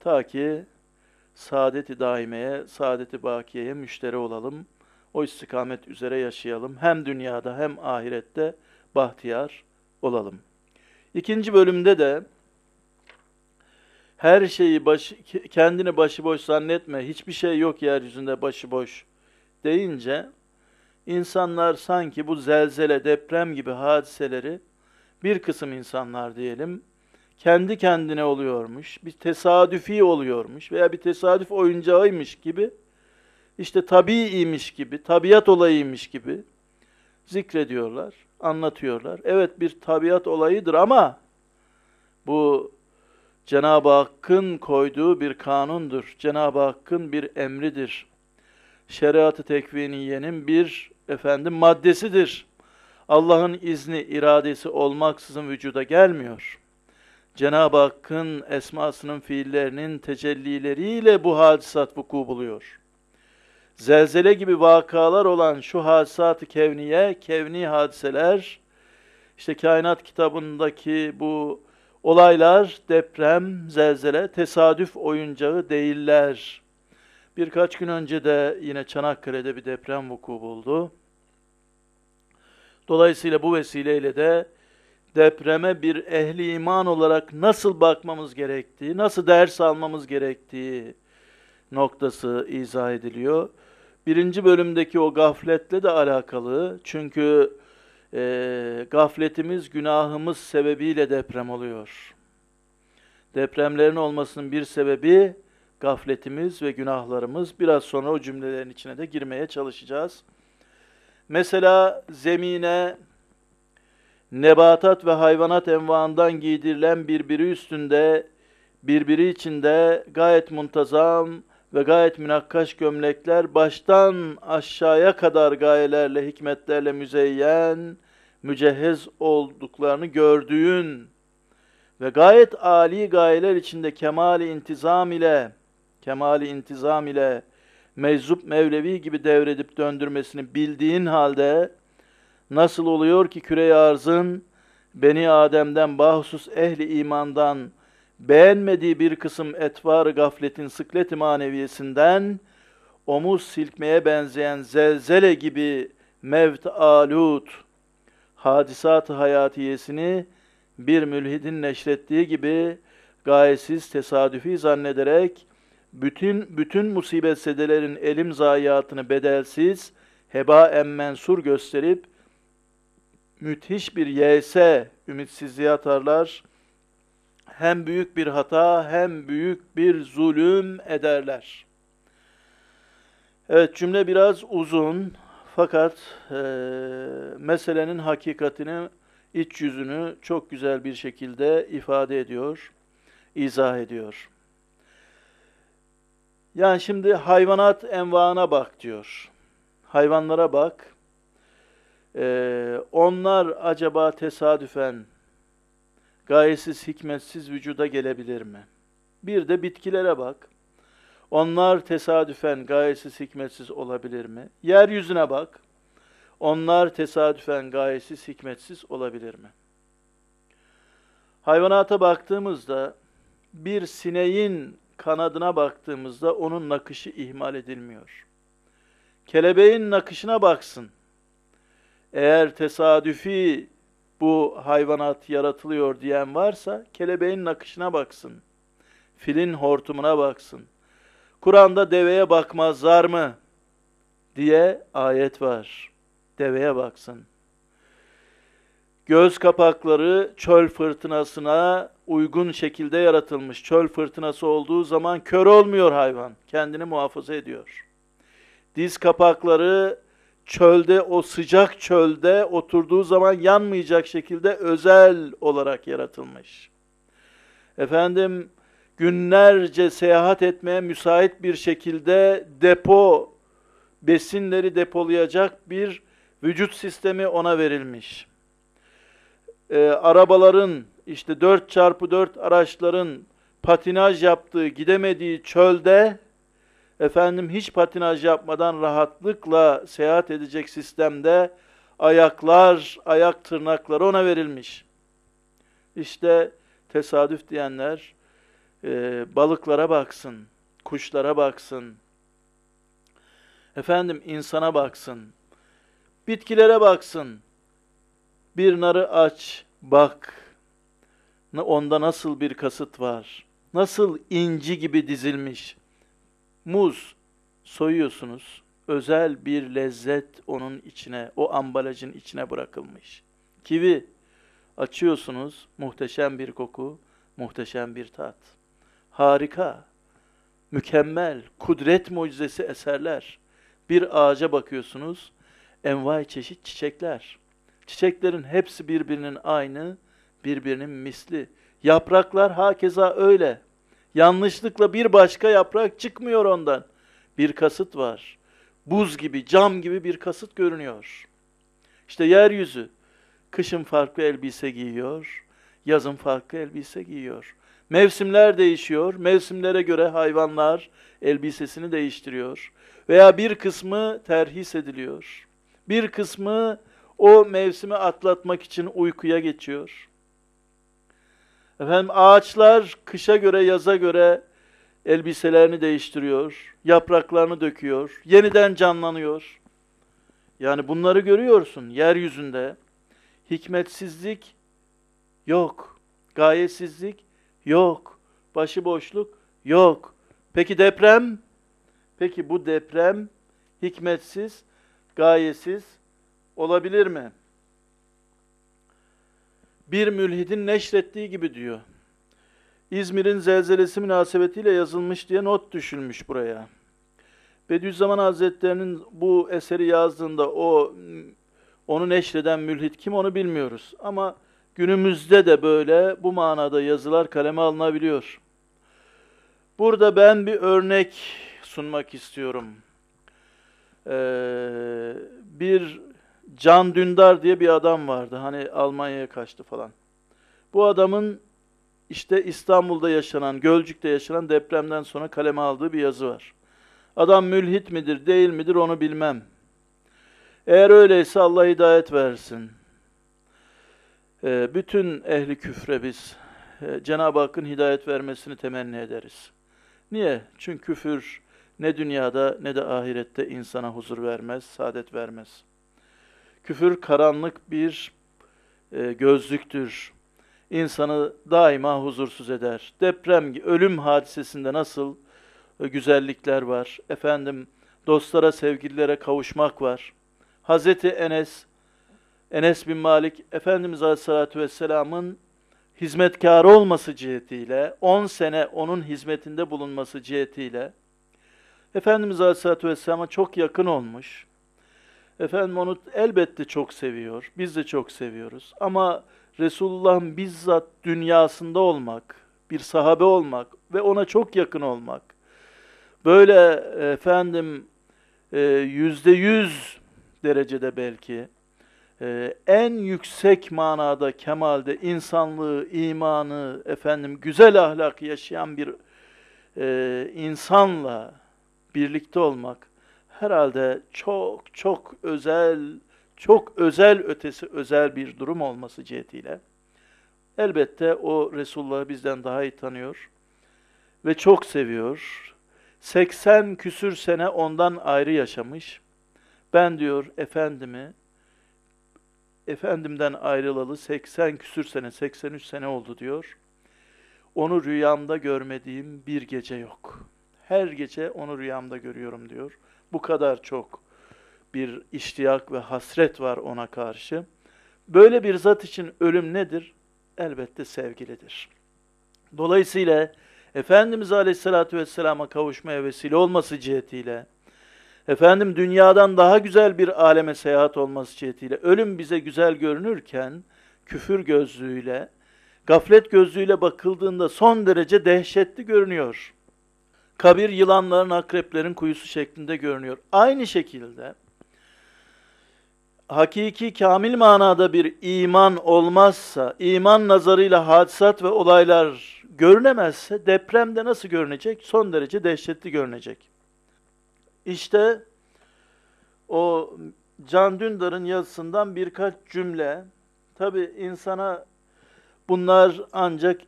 Ta ki saadeti daimeye, saadeti bakiyeye müşteri olalım. O istikamet üzere yaşayalım. Hem dünyada hem ahirette bahtiyar olalım. İkinci bölümde de her şeyi baş, kendini başıboş zannetme, hiçbir şey yok yeryüzünde başıboş deyince İnsanlar sanki bu zelzele, deprem gibi hadiseleri bir kısım insanlar diyelim kendi kendine oluyormuş, bir tesadüfi oluyormuş veya bir tesadüf oyuncağıymış gibi, işte tabiiymiş gibi, tabiat olayıymış gibi zikrediyorlar, anlatıyorlar. Evet bir tabiat olayıdır ama bu Cenab-ı Hakk'ın koyduğu bir kanundur. Cenab-ı Hakk'ın bir emridir. Şeriatı tekviniyenin bir efendim maddesidir. Allah'ın izni, iradesi olmaksızın vücuda gelmiyor. Cenab-ı Hakk'ın esmasının fiillerinin tecellileriyle bu hadisat vuku buluyor. Zelzele gibi vakalar olan şu hadisat-ı kevniye, kevni hadiseler, işte kainat kitabındaki bu olaylar, deprem, zelzele, tesadüf oyuncağı değiller.'' Birkaç gün önce de yine Çanakkale'de bir deprem vuku buldu. Dolayısıyla bu vesileyle de depreme bir ehli iman olarak nasıl bakmamız gerektiği, nasıl ders almamız gerektiği noktası izah ediliyor. Birinci bölümdeki o gafletle de alakalı. Çünkü e, gafletimiz, günahımız sebebiyle deprem oluyor. Depremlerin olmasının bir sebebi gafletimiz ve günahlarımız. Biraz sonra o cümlelerin içine de girmeye çalışacağız. Mesela zemine nebatat ve hayvanat envaından giydirilen birbiri üstünde, birbiri içinde gayet muntazam ve gayet münakkaş gömlekler baştan aşağıya kadar gayelerle, hikmetlerle müzeyyen, mücehhez olduklarını gördüğün ve gayet âli gayeler içinde kemali intizam ile kemali intizam ile meczup mevlevi gibi devredip döndürmesini bildiğin halde nasıl oluyor ki küre arzın Beni Adem'den bahusus ehli imandan beğenmediği bir kısım etvar gafletin sıkleti maneviyesinden omuz silkmeye benzeyen zelzele gibi mevt alut hadisat-ı hayatiyesini bir mülhidin neşrettiği gibi gayesiz tesadüfi zannederek bütün bütün musibet sedelerin elim zayiatını bedelsiz, heba en mensur gösterip müthiş bir yese ümitsizliğe atarlar. Hem büyük bir hata hem büyük bir zulüm ederler. Evet cümle biraz uzun fakat e, meselenin hakikatini, iç yüzünü çok güzel bir şekilde ifade ediyor, izah ediyor. Yani şimdi hayvanat envaına bak diyor. Hayvanlara bak. Ee, onlar acaba tesadüfen gayesiz, hikmetsiz vücuda gelebilir mi? Bir de bitkilere bak. Onlar tesadüfen gayesiz, hikmetsiz olabilir mi? Yeryüzüne bak. Onlar tesadüfen gayesiz, hikmetsiz olabilir mi? Hayvanata baktığımızda bir sineğin kanadına baktığımızda onun nakışı ihmal edilmiyor. Kelebeğin nakışına baksın. Eğer tesadüfi bu hayvanat yaratılıyor diyen varsa kelebeğin nakışına baksın. Filin hortumuna baksın. Kur'an'da deveye bakmazlar mı diye ayet var. Deveye baksın. Göz kapakları çöl fırtınasına uygun şekilde yaratılmış çöl fırtınası olduğu zaman kör olmuyor hayvan. Kendini muhafaza ediyor. Diz kapakları çölde o sıcak çölde oturduğu zaman yanmayacak şekilde özel olarak yaratılmış. Efendim günlerce seyahat etmeye müsait bir şekilde depo besinleri depolayacak bir vücut sistemi ona verilmiş. E, arabaların işte 4 çarpı 4 araçların patinaj yaptığı, gidemediği çölde efendim hiç patinaj yapmadan rahatlıkla seyahat edecek sistemde ayaklar, ayak tırnakları ona verilmiş. İşte tesadüf diyenler e, balıklara baksın, kuşlara baksın, efendim insana baksın, bitkilere baksın, bir narı aç, bak.'' onda nasıl bir kasıt var? Nasıl inci gibi dizilmiş? Muz soyuyorsunuz. Özel bir lezzet onun içine, o ambalajın içine bırakılmış. Kivi açıyorsunuz. Muhteşem bir koku, muhteşem bir tat. Harika, mükemmel, kudret mucizesi eserler. Bir ağaca bakıyorsunuz. Envai çeşit çiçekler. Çiçeklerin hepsi birbirinin aynı birbirinin misli. Yapraklar hakeza öyle. Yanlışlıkla bir başka yaprak çıkmıyor ondan. Bir kasıt var. Buz gibi, cam gibi bir kasıt görünüyor. İşte yeryüzü kışın farklı elbise giyiyor, yazın farklı elbise giyiyor. Mevsimler değişiyor, mevsimlere göre hayvanlar elbisesini değiştiriyor. Veya bir kısmı terhis ediliyor. Bir kısmı o mevsimi atlatmak için uykuya geçiyor. Efendim ağaçlar kışa göre yaza göre elbiselerini değiştiriyor, yapraklarını döküyor, yeniden canlanıyor. Yani bunları görüyorsun yeryüzünde. Hikmetsizlik yok, gayesizlik yok, başıboşluk yok. Peki deprem? Peki bu deprem hikmetsiz, gayesiz olabilir mi? bir mülhidin neşrettiği gibi diyor. İzmir'in zelzelesi münasebetiyle yazılmış diye not düşülmüş buraya. Bediüzzaman Hazretlerinin bu eseri yazdığında o onu neşreden mülhit kim onu bilmiyoruz. Ama günümüzde de böyle bu manada yazılar kaleme alınabiliyor. Burada ben bir örnek sunmak istiyorum. Ee, bir Can Dündar diye bir adam vardı. Hani Almanya'ya kaçtı falan. Bu adamın işte İstanbul'da yaşanan, Gölcük'te yaşanan depremden sonra kaleme aldığı bir yazı var. Adam mülhit midir, değil midir onu bilmem. Eğer öyleyse Allah hidayet versin. Ee, bütün ehli küfre biz e, Cenab-ı Hakk'ın hidayet vermesini temenni ederiz. Niye? Çünkü küfür ne dünyada ne de ahirette insana huzur vermez, saadet vermez.'' Küfür karanlık bir e, gözlüktür. İnsanı daima huzursuz eder. Deprem, ölüm hadisesinde nasıl e, güzellikler var? Efendim, dostlara, sevgililere kavuşmak var. Hazreti Enes, Enes bin Malik, Efendimiz Aleyhisselatü Vesselam'ın hizmetkarı olması cihetiyle, 10 sene onun hizmetinde bulunması cihetiyle, Efendimiz Aleyhisselatü Vesselam'a çok yakın olmuş, Efendim onu elbette çok seviyor. Biz de çok seviyoruz. Ama Resulullah'ın bizzat dünyasında olmak, bir sahabe olmak ve ona çok yakın olmak, böyle efendim e, yüzde yüz derecede belki e, en yüksek manada kemalde insanlığı, imanı, efendim güzel ahlakı yaşayan bir e, insanla birlikte olmak, herhalde çok çok özel, çok özel ötesi özel bir durum olması cihetiyle elbette o Resulullah'ı bizden daha iyi tanıyor ve çok seviyor. 80 küsür sene ondan ayrı yaşamış. Ben diyor efendimi, efendimden ayrılalı 80 küsür sene, 83 sene oldu diyor. Onu rüyamda görmediğim bir gece yok.'' her gece onu rüyamda görüyorum diyor. Bu kadar çok bir iştiyak ve hasret var ona karşı. Böyle bir zat için ölüm nedir? Elbette sevgilidir. Dolayısıyla Efendimiz Aleyhisselatü Vesselam'a kavuşmaya vesile olması cihetiyle, efendim dünyadan daha güzel bir aleme seyahat olması cihetiyle, ölüm bize güzel görünürken, küfür gözlüğüyle, gaflet gözlüğüyle bakıldığında son derece dehşetli görünüyor. Kabir yılanların, akreplerin kuyusu şeklinde görünüyor. Aynı şekilde hakiki kamil manada bir iman olmazsa, iman nazarıyla hadisat ve olaylar görünemezse depremde nasıl görünecek? Son derece dehşetli görünecek. İşte o Can Dündar'ın yazısından birkaç cümle. Tabi insana bunlar ancak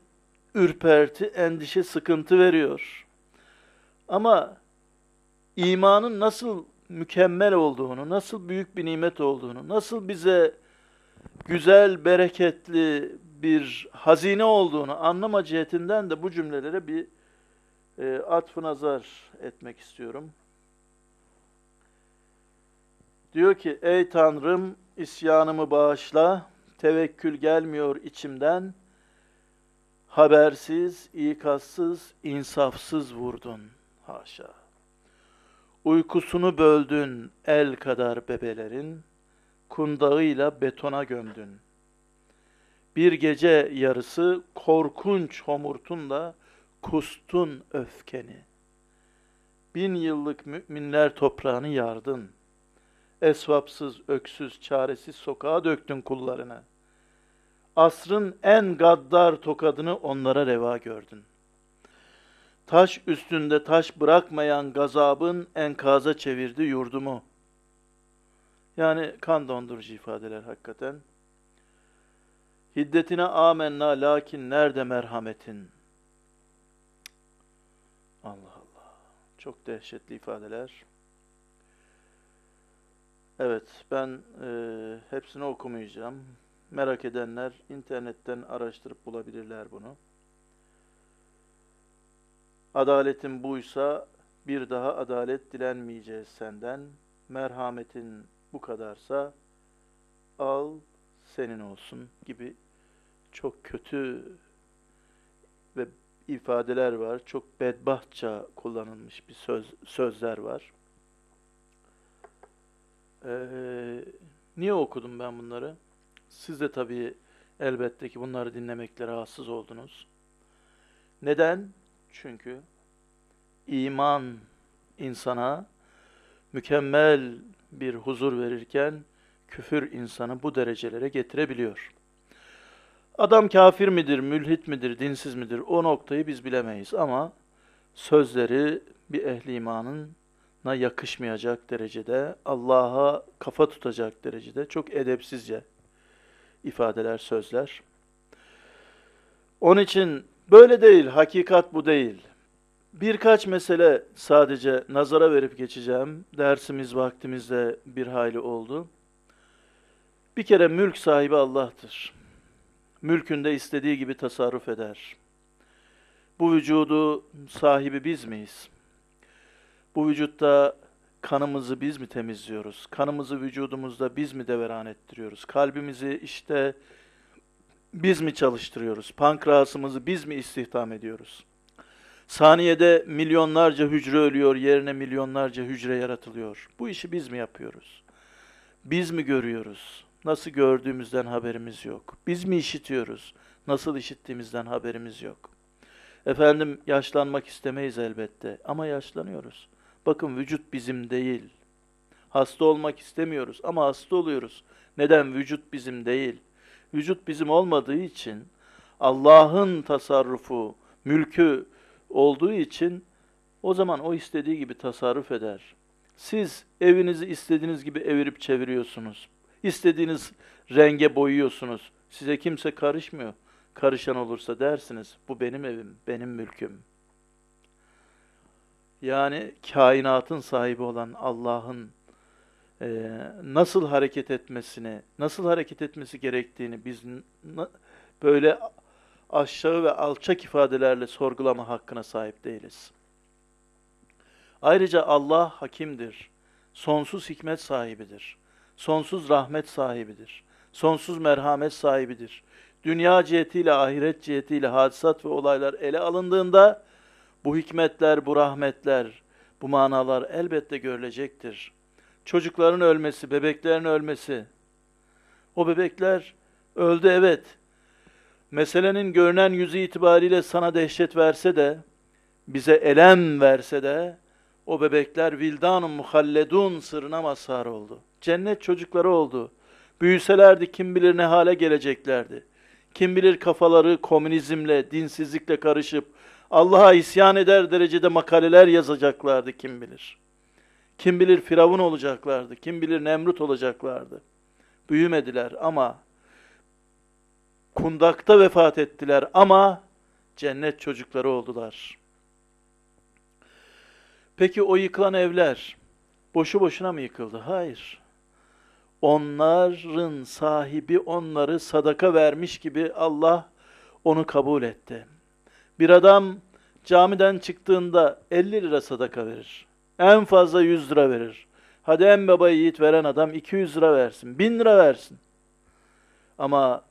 ürperti, endişe, sıkıntı veriyor. Ama imanın nasıl mükemmel olduğunu, nasıl büyük bir nimet olduğunu, nasıl bize güzel, bereketli bir hazine olduğunu anlama cihetinden de bu cümlelere bir e, atfı nazar etmek istiyorum. Diyor ki, ey Tanrım isyanımı bağışla, tevekkül gelmiyor içimden, habersiz, ikazsız, insafsız vurdun.'' Haşa. Uykusunu böldün el kadar bebelerin, kundağıyla betona gömdün. Bir gece yarısı korkunç homurtunla kustun öfkeni. Bin yıllık müminler toprağını yardın. Esvapsız, öksüz, çaresiz sokağa döktün kullarını. Asrın en gaddar tokadını onlara reva gördün.'' Taş üstünde taş bırakmayan gazabın enkaza çevirdi yurdumu. Yani kan dondurucu ifadeler hakikaten. Hiddetine amenna lakin nerede merhametin? Allah Allah. Çok dehşetli ifadeler. Evet ben e, hepsini okumayacağım. Merak edenler internetten araştırıp bulabilirler bunu. Adaletin buysa bir daha adalet dilenmeyeceğiz senden. Merhametin bu kadarsa al senin olsun gibi çok kötü ve ifadeler var. Çok bedbahtça kullanılmış bir söz sözler var. Ee, niye okudum ben bunları? Siz de tabii elbette ki bunları dinlemekle rahatsız oldunuz. Neden? Çünkü iman insana mükemmel bir huzur verirken küfür insanı bu derecelere getirebiliyor. Adam kafir midir, mülhit midir, dinsiz midir o noktayı biz bilemeyiz ama sözleri bir ehli imanın na yakışmayacak derecede, Allah'a kafa tutacak derecede çok edepsizce ifadeler, sözler. Onun için Böyle değil, hakikat bu değil. Birkaç mesele sadece nazara verip geçeceğim. Dersimiz vaktimizde bir hayli oldu. Bir kere mülk sahibi Allah'tır. Mülkünde istediği gibi tasarruf eder. Bu vücudu sahibi biz miyiz? Bu vücutta kanımızı biz mi temizliyoruz? Kanımızı vücudumuzda biz mi deveran ettiriyoruz? Kalbimizi işte biz mi çalıştırıyoruz? Pankreasımızı biz mi istihdam ediyoruz? Saniyede milyonlarca hücre ölüyor, yerine milyonlarca hücre yaratılıyor. Bu işi biz mi yapıyoruz? Biz mi görüyoruz? Nasıl gördüğümüzden haberimiz yok. Biz mi işitiyoruz? Nasıl işittiğimizden haberimiz yok. Efendim yaşlanmak istemeyiz elbette ama yaşlanıyoruz. Bakın vücut bizim değil. Hasta olmak istemiyoruz ama hasta oluyoruz. Neden? Vücut bizim değil. Vücut bizim olmadığı için Allah'ın tasarrufu, mülkü olduğu için o zaman o istediği gibi tasarruf eder. Siz evinizi istediğiniz gibi evirip çeviriyorsunuz. İstediğiniz renge boyuyorsunuz. Size kimse karışmıyor. Karışan olursa dersiniz bu benim evim, benim mülküm. Yani kainatın sahibi olan Allah'ın e, nasıl hareket etmesini, nasıl hareket etmesi gerektiğini biz böyle aşağı ve alçak ifadelerle sorgulama hakkına sahip değiliz. Ayrıca Allah hakimdir, sonsuz hikmet sahibidir, sonsuz rahmet sahibidir, sonsuz merhamet sahibidir. Dünya cihetiyle, ahiret cihetiyle hadisat ve olaylar ele alındığında bu hikmetler, bu rahmetler, bu manalar elbette görülecektir.'' çocukların ölmesi, bebeklerin ölmesi. O bebekler öldü evet. Meselenin görünen yüzü itibariyle sana dehşet verse de, bize elem verse de, o bebekler vildan muhalledun sırrına mazhar oldu. Cennet çocukları oldu. Büyüselerdi kim bilir ne hale geleceklerdi. Kim bilir kafaları komünizmle, dinsizlikle karışıp Allah'a isyan eder derecede makaleler yazacaklardı kim bilir.'' Kim bilir Firavun olacaklardı, kim bilir Nemrut olacaklardı. Büyümediler ama kundakta vefat ettiler ama cennet çocukları oldular. Peki o yıkılan evler boşu boşuna mı yıkıldı? Hayır. Onların sahibi onları sadaka vermiş gibi Allah onu kabul etti. Bir adam camiden çıktığında 50 lira sadaka verir. En fazla 100 lira verir. Hadi en baba yiğit veren adam 200 lira versin, 1000 lira versin. Ama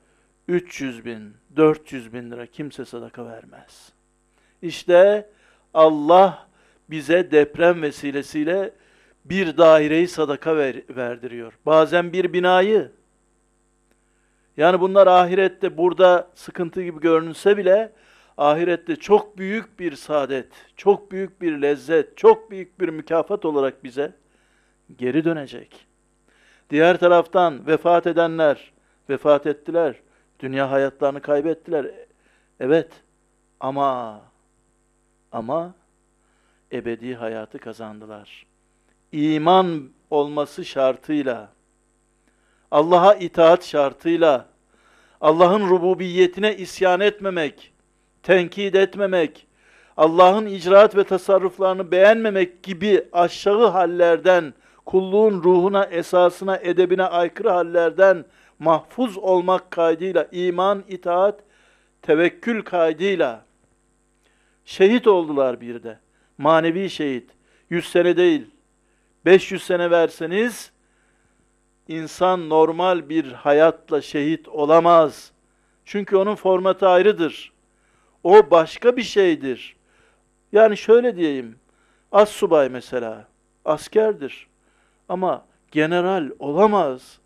300 bin, 400 bin lira kimse sadaka vermez. İşte Allah bize deprem vesilesiyle bir daireyi sadaka ver, verdiriyor. Bazen bir binayı. Yani bunlar ahirette burada sıkıntı gibi görünse bile ahirette çok büyük bir saadet, çok büyük bir lezzet, çok büyük bir mükafat olarak bize geri dönecek. Diğer taraftan vefat edenler vefat ettiler. Dünya hayatlarını kaybettiler. Evet ama ama ebedi hayatı kazandılar. İman olması şartıyla, Allah'a itaat şartıyla, Allah'ın rububiyetine isyan etmemek, tenkit etmemek, Allah'ın icraat ve tasarruflarını beğenmemek gibi aşağı hallerden, kulluğun ruhuna, esasına, edebine aykırı hallerden mahfuz olmak kaydıyla, iman, itaat, tevekkül kaydıyla şehit oldular bir de. Manevi şehit. Yüz sene değil, 500 sene verseniz insan normal bir hayatla şehit olamaz. Çünkü onun formatı ayrıdır. O başka bir şeydir. Yani şöyle diyeyim. As subay mesela askerdir. Ama general olamaz.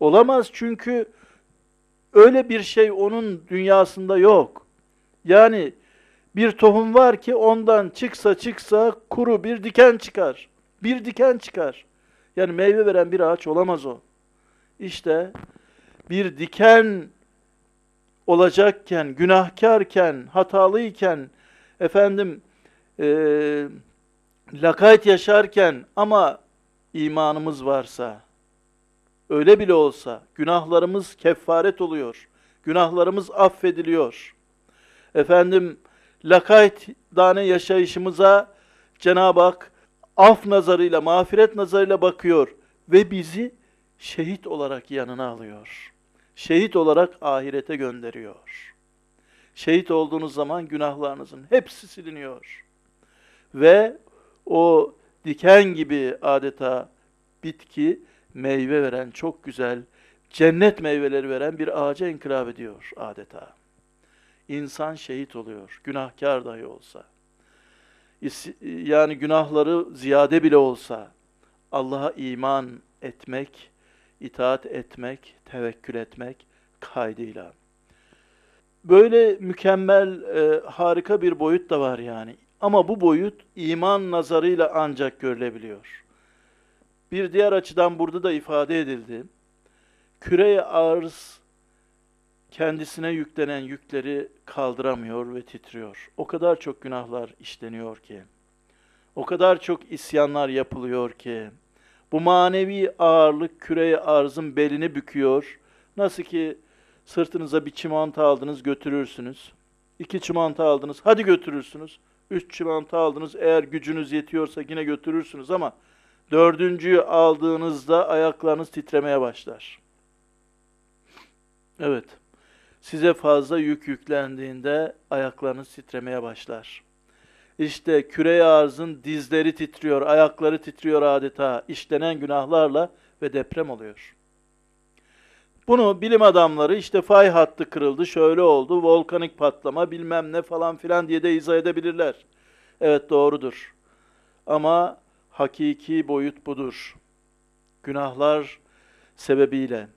Olamaz çünkü öyle bir şey onun dünyasında yok. Yani bir tohum var ki ondan çıksa çıksa kuru bir diken çıkar. Bir diken çıkar. Yani meyve veren bir ağaç olamaz o. İşte bir diken olacakken, günahkarken, hatalıyken, efendim e, lakayt yaşarken ama imanımız varsa, öyle bile olsa günahlarımız kefaret oluyor. Günahlarımız affediliyor. Efendim lakayt dane yaşayışımıza Cenab-ı Hak af nazarıyla, mağfiret nazarıyla bakıyor ve bizi şehit olarak yanına alıyor.'' şehit olarak ahirete gönderiyor. Şehit olduğunuz zaman günahlarınızın hepsi siliniyor. Ve o diken gibi adeta bitki meyve veren çok güzel cennet meyveleri veren bir ağaca inkılap ediyor adeta. İnsan şehit oluyor, günahkar dahi olsa. Yani günahları ziyade bile olsa Allah'a iman etmek itaat etmek, tevekkül etmek kaydıyla. Böyle mükemmel, e, harika bir boyut da var yani. Ama bu boyut iman nazarıyla ancak görülebiliyor. Bir diğer açıdan burada da ifade edildi. Küreye arz kendisine yüklenen yükleri kaldıramıyor ve titriyor. O kadar çok günahlar işleniyor ki, o kadar çok isyanlar yapılıyor ki, bu manevi ağırlık küreye arzın belini büküyor. Nasıl ki sırtınıza bir çimanta aldınız götürürsünüz. İki çimanta aldınız hadi götürürsünüz. Üç çimanta aldınız eğer gücünüz yetiyorsa yine götürürsünüz ama dördüncüyü aldığınızda ayaklarınız titremeye başlar. Evet, size fazla yük yüklendiğinde ayaklarınız titremeye başlar.'' işte küre arzın dizleri titriyor, ayakları titriyor adeta işlenen günahlarla ve deprem oluyor. Bunu bilim adamları işte fay hattı kırıldı, şöyle oldu, volkanik patlama bilmem ne falan filan diye de izah edebilirler. Evet doğrudur. Ama hakiki boyut budur. Günahlar sebebiyle.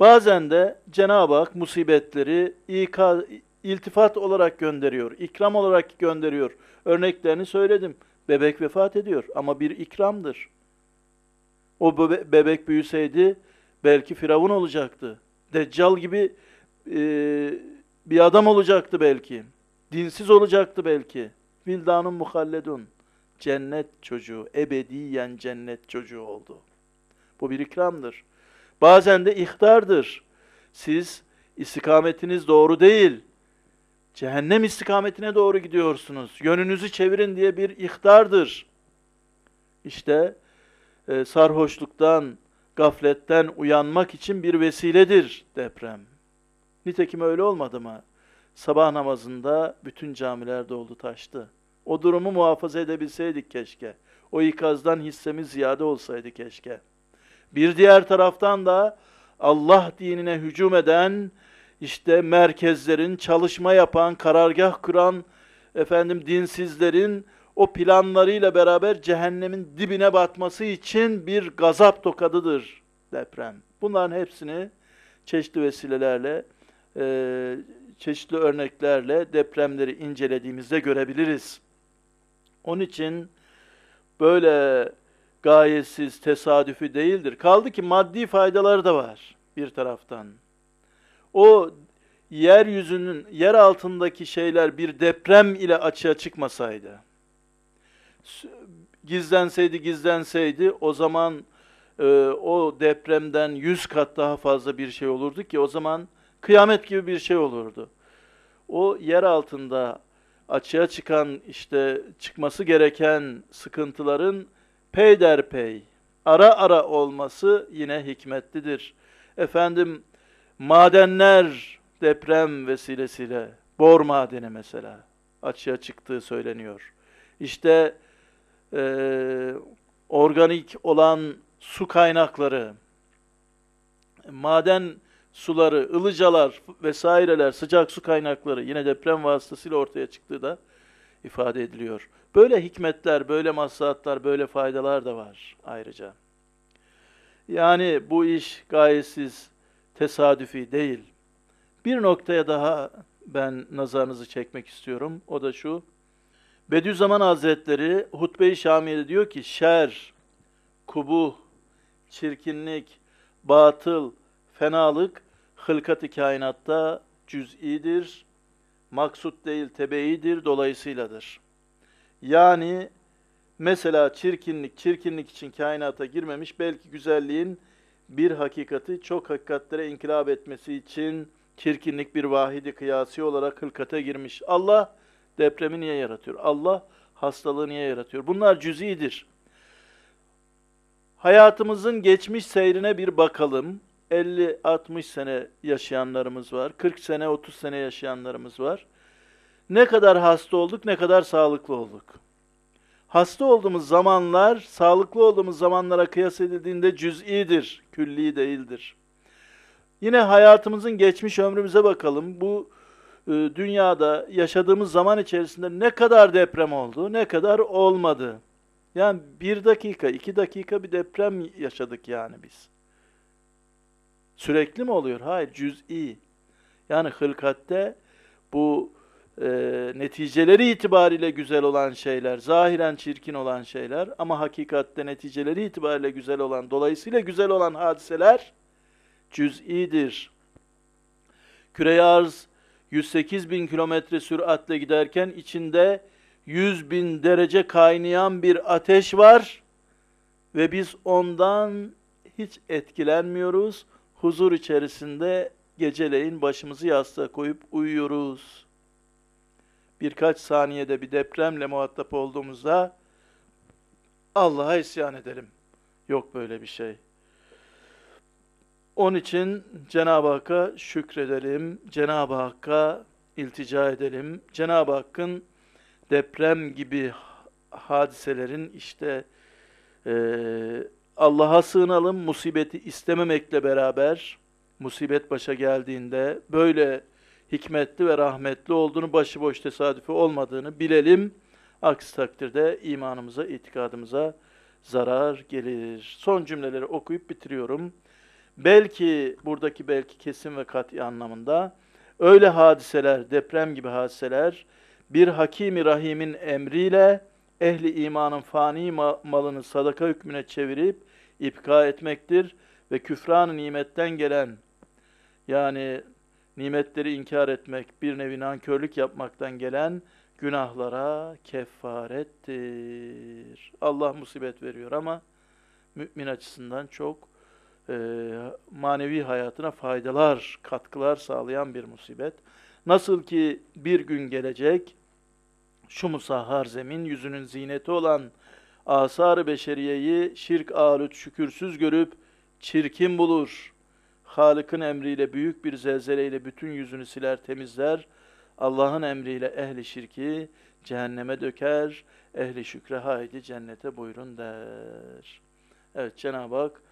Bazen de Cenab-ı Hak musibetleri ikaz, iltifat olarak gönderiyor, ikram olarak gönderiyor. Örneklerini söyledim. Bebek vefat ediyor ama bir ikramdır. O bebe bebek büyüseydi belki firavun olacaktı. Deccal gibi e, bir adam olacaktı belki. Dinsiz olacaktı belki. Vildanun muhalledun. Cennet çocuğu, ebediyen cennet çocuğu oldu. Bu bir ikramdır. Bazen de ihtardır. Siz istikametiniz doğru değil. Cehennem istikametine doğru gidiyorsunuz. Yönünüzü çevirin diye bir ihtardır. İşte e, sarhoşluktan, gafletten uyanmak için bir vesiledir deprem. Nitekim öyle olmadı mı? Sabah namazında bütün camiler doldu taştı. O durumu muhafaza edebilseydik keşke. O ikazdan hissemiz ziyade olsaydı keşke. Bir diğer taraftan da Allah dinine hücum eden işte merkezlerin, çalışma yapan, karargah kuran, efendim dinsizlerin o planlarıyla beraber cehennemin dibine batması için bir gazap tokadıdır deprem. Bunların hepsini çeşitli vesilelerle, e, çeşitli örneklerle depremleri incelediğimizde görebiliriz. Onun için böyle gayesiz, tesadüfi değildir. Kaldı ki maddi faydaları da var bir taraftan o yeryüzünün, yer altındaki şeyler bir deprem ile açığa çıkmasaydı, gizlenseydi gizlenseydi o zaman e, o depremden yüz kat daha fazla bir şey olurdu ki o zaman kıyamet gibi bir şey olurdu. O yer altında açığa çıkan işte çıkması gereken sıkıntıların peyderpey ara ara olması yine hikmetlidir. Efendim madenler deprem vesilesiyle, bor madeni mesela açığa çıktığı söyleniyor. İşte e, organik olan su kaynakları, maden suları, ılıcalar vesaireler, sıcak su kaynakları yine deprem vasıtasıyla ortaya çıktığı da ifade ediliyor. Böyle hikmetler, böyle maslahatlar, böyle faydalar da var ayrıca. Yani bu iş gayesiz, tesadüfi değil. Bir noktaya daha ben nazarınızı çekmek istiyorum. O da şu. Bediüzzaman Hazretleri Hutbe-i Şamiye'de diyor ki şer, kubuh, çirkinlik, batıl, fenalık hılkat-ı kainatta cüz'idir, maksut değil tebeidir, dolayısıyladır. Yani mesela çirkinlik, çirkinlik için kainata girmemiş, belki güzelliğin bir hakikati çok hakikatlere inkılap etmesi için çirkinlik bir vahidi kıyasi olarak hılkata girmiş. Allah depremi niye yaratıyor? Allah hastalığı niye yaratıyor? Bunlar cüzidir. Hayatımızın geçmiş seyrine bir bakalım. 50-60 sene yaşayanlarımız var. 40 sene, 30 sene yaşayanlarımız var. Ne kadar hasta olduk, ne kadar sağlıklı olduk hasta olduğumuz zamanlar sağlıklı olduğumuz zamanlara kıyas edildiğinde cüz'idir, külli değildir. Yine hayatımızın geçmiş ömrümüze bakalım. Bu e, dünyada yaşadığımız zaman içerisinde ne kadar deprem oldu, ne kadar olmadı. Yani bir dakika, iki dakika bir deprem yaşadık yani biz. Sürekli mi oluyor? Hayır, cüz'i. Yani hılkatte bu e, neticeleri itibariyle güzel olan şeyler, zahiren çirkin olan şeyler ama hakikatte neticeleri itibariyle güzel olan, dolayısıyla güzel olan hadiseler cüz'idir. Küre arz 108 bin kilometre süratle giderken içinde 100 bin derece kaynayan bir ateş var ve biz ondan hiç etkilenmiyoruz. Huzur içerisinde geceleyin başımızı yastığa koyup uyuyoruz.'' birkaç saniyede bir depremle muhatap olduğumuzda Allah'a isyan edelim. Yok böyle bir şey. Onun için Cenab-ı Hakk'a şükredelim, Cenab-ı Hakk'a iltica edelim. Cenab-ı Hakk'ın deprem gibi hadiselerin işte e, Allah'a sığınalım musibeti istememekle beraber musibet başa geldiğinde böyle hikmetli ve rahmetli olduğunu, başıboş tesadüfi olmadığını bilelim. Aksi takdirde imanımıza, itikadımıza zarar gelir. Son cümleleri okuyup bitiriyorum. Belki buradaki belki kesin ve kat'i anlamında öyle hadiseler, deprem gibi hadiseler bir hakimi rahimin emriyle ehli imanın fani malını sadaka hükmüne çevirip ipka etmektir ve küfran nimetten gelen yani nimetleri inkar etmek, bir nevi nankörlük yapmaktan gelen günahlara kefarettir. Allah musibet veriyor ama mümin açısından çok e, manevi hayatına faydalar, katkılar sağlayan bir musibet. Nasıl ki bir gün gelecek, şu musahhar zemin yüzünün zineti olan asar-ı beşeriyeyi şirk ağrıt şükürsüz görüp çirkin bulur. Halık'ın emriyle büyük bir zelzeleyle bütün yüzünü siler temizler. Allah'ın emriyle ehli şirki cehenneme döker. Ehli şükre haydi cennete buyurun der. Evet Cenab-ı Hak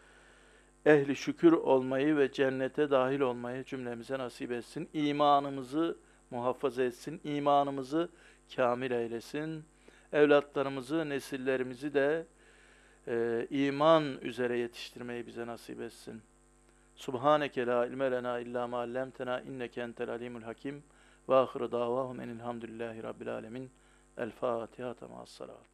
ehli şükür olmayı ve cennete dahil olmayı cümlemize nasip etsin. İmanımızı muhafaza etsin. İmanımızı kamil eylesin. Evlatlarımızı, nesillerimizi de e, iman üzere yetiştirmeyi bize nasip etsin. Subhaneke la ilme lena illa ma allamtena inneke entel alimul hakim. Ve ahiru davahum enilhamdülillahi rabbil alemin. El Fatiha tamas salat.